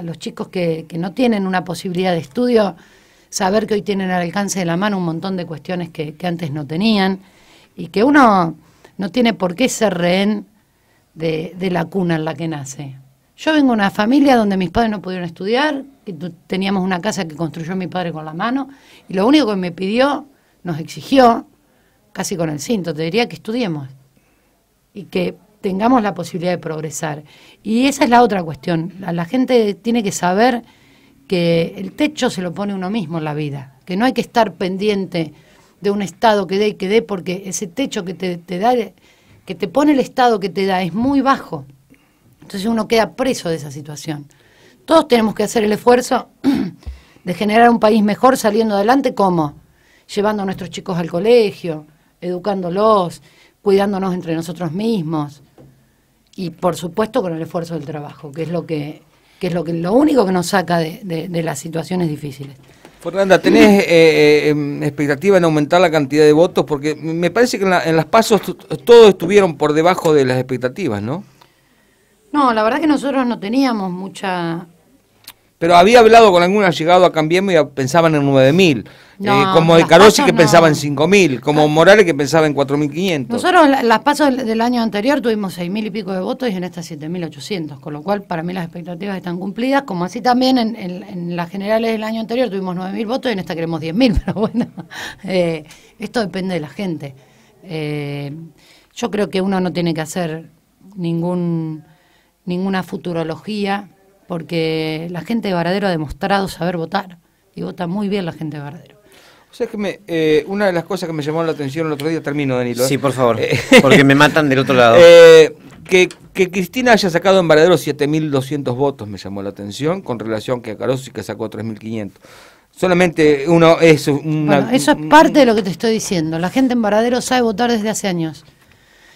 los chicos que, no tienen una posibilidad de estudio, saber que hoy tienen al alcance de la mano un montón de cuestiones que, que antes no tenían y que uno no tiene por qué ser rehén de, la cuna en la que nace. Yo vengo de una familia donde mis padres no pudieron estudiar, teníamos una casa que construyó mi padre con la mano, y lo único que me pidió, nos exigió, casi con el cinto, te diría que estudiemos y que tengamos la posibilidad de progresar. Y esa es la otra cuestión. la, gente tiene que saber que el techo se lo pone uno mismo en la vida, que no hay que estar pendiente de un Estado que dé y que dé, porque ese techo que te, te da, que te pone el Estado que te da, es muy bajo. Entonces uno queda preso de esa situación. Todos tenemos que hacer el esfuerzo de generar un país mejor saliendo adelante, ¿cómo? Llevando a nuestros chicos al colegio, educándolos, cuidándonos entre nosotros mismos y por supuesto con el esfuerzo del trabajo, que es lo que, es lo que lo único que nos saca de las situaciones difíciles. Fernanda, ¿tenés eh, eh em, expectativa en aumentar la cantidad de votos? Porque me parece que en, las pasos todos estuvieron por debajo de las expectativas, ¿no? No, la verdad que nosotros no teníamos mucha pero había hablado con algunos llegado a Cambiemos y pensaban en 9.000. Eh, como de Carosi que pensaba en 5.000. Como Morales que pensaba en 4.500. Nosotros las pasos del año anterior tuvimos 6.000 y pico de votos y en esta 7.800. Con lo cual, para mí las expectativas están cumplidas. Como así también en, las generales del año anterior tuvimos 9.000 votos y en esta queremos 10.000. Pero bueno, eh, esto depende de la gente. Eh, yo creo que uno no tiene que hacer ningún, ninguna futurología porque la gente de Varadero ha demostrado saber votar y vota muy bien la gente de Varadero. O sea, que eh, una de las cosas que me llamó la atención el otro día, termino, Danilo. Sí, eh. por favor, eh, porque me matan del otro lado. que, que, Cristina haya sacado en Varadero 7.200 votos me llamó la atención, con relación que a Carosi que sacó 3.500. Solamente uno, es... una, bueno, eso es parte de lo que te estoy diciendo. La gente en Varadero sabe votar desde hace años.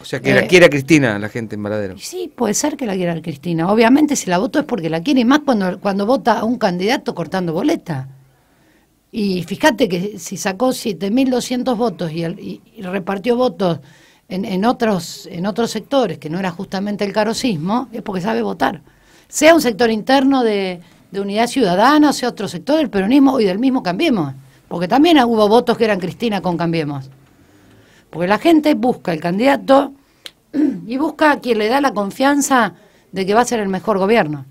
O sea, que la eh, quiera Cristina la gente en baladero. Sí, puede ser que la quiera Cristina. Obviamente, si la votó es porque la quiere, y más cuando, cuando vota a un candidato cortando boleta. Y fíjate que si sacó 7.200 votos y, y, repartió votos en, en, otros, en otros sectores, que no era justamente el carosismo, es porque sabe votar. Sea un sector interno de, de Unidad Ciudadana, sea otro sector del peronismo y del mismo Cambiemos. Porque también hubo votos que eran Cristina con Cambiemos. Porque la gente busca el candidato y busca a quien le da la confianza de que va a ser el mejor gobierno.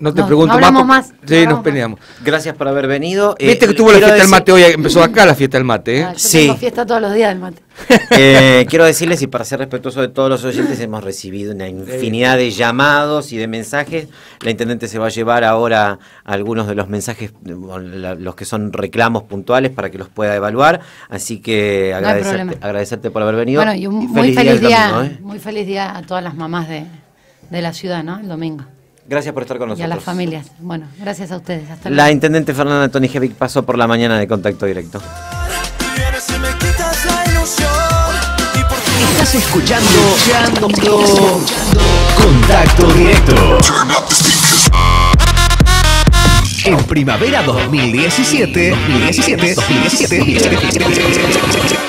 No te pregunto no más, más. Sí, nos peleamos. Gracias por haber venido. Eh, Viste que tuvo la fiesta del mate hoy, empezó acá la fiesta del mate. ¿eh? Ah, sí. fiesta todos los días del mate. Eh, quiero decirles, y para ser respetuoso de todos los oyentes, hemos recibido una infinidad de llamados y de mensajes. La intendente se va a llevar ahora algunos de los mensajes, los que son reclamos puntuales, para que los pueda evaluar. Así que agradecerte, agradecerte por haber venido. Bueno, y un muy feliz día, a todas las mamás de, de la ciudad, ¿no? El domingo. Gracias por estar con nosotros. Y a las familias. Bueno, gracias a ustedes. Hasta luego. La intendente Fernanda Antonijevich pasó por la mañana de contacto directo. Estás escuchando, escuchando, escuchando Contacto Directo. En primavera 2017, 2017, 2017, 2017. 2017, 2017, 2017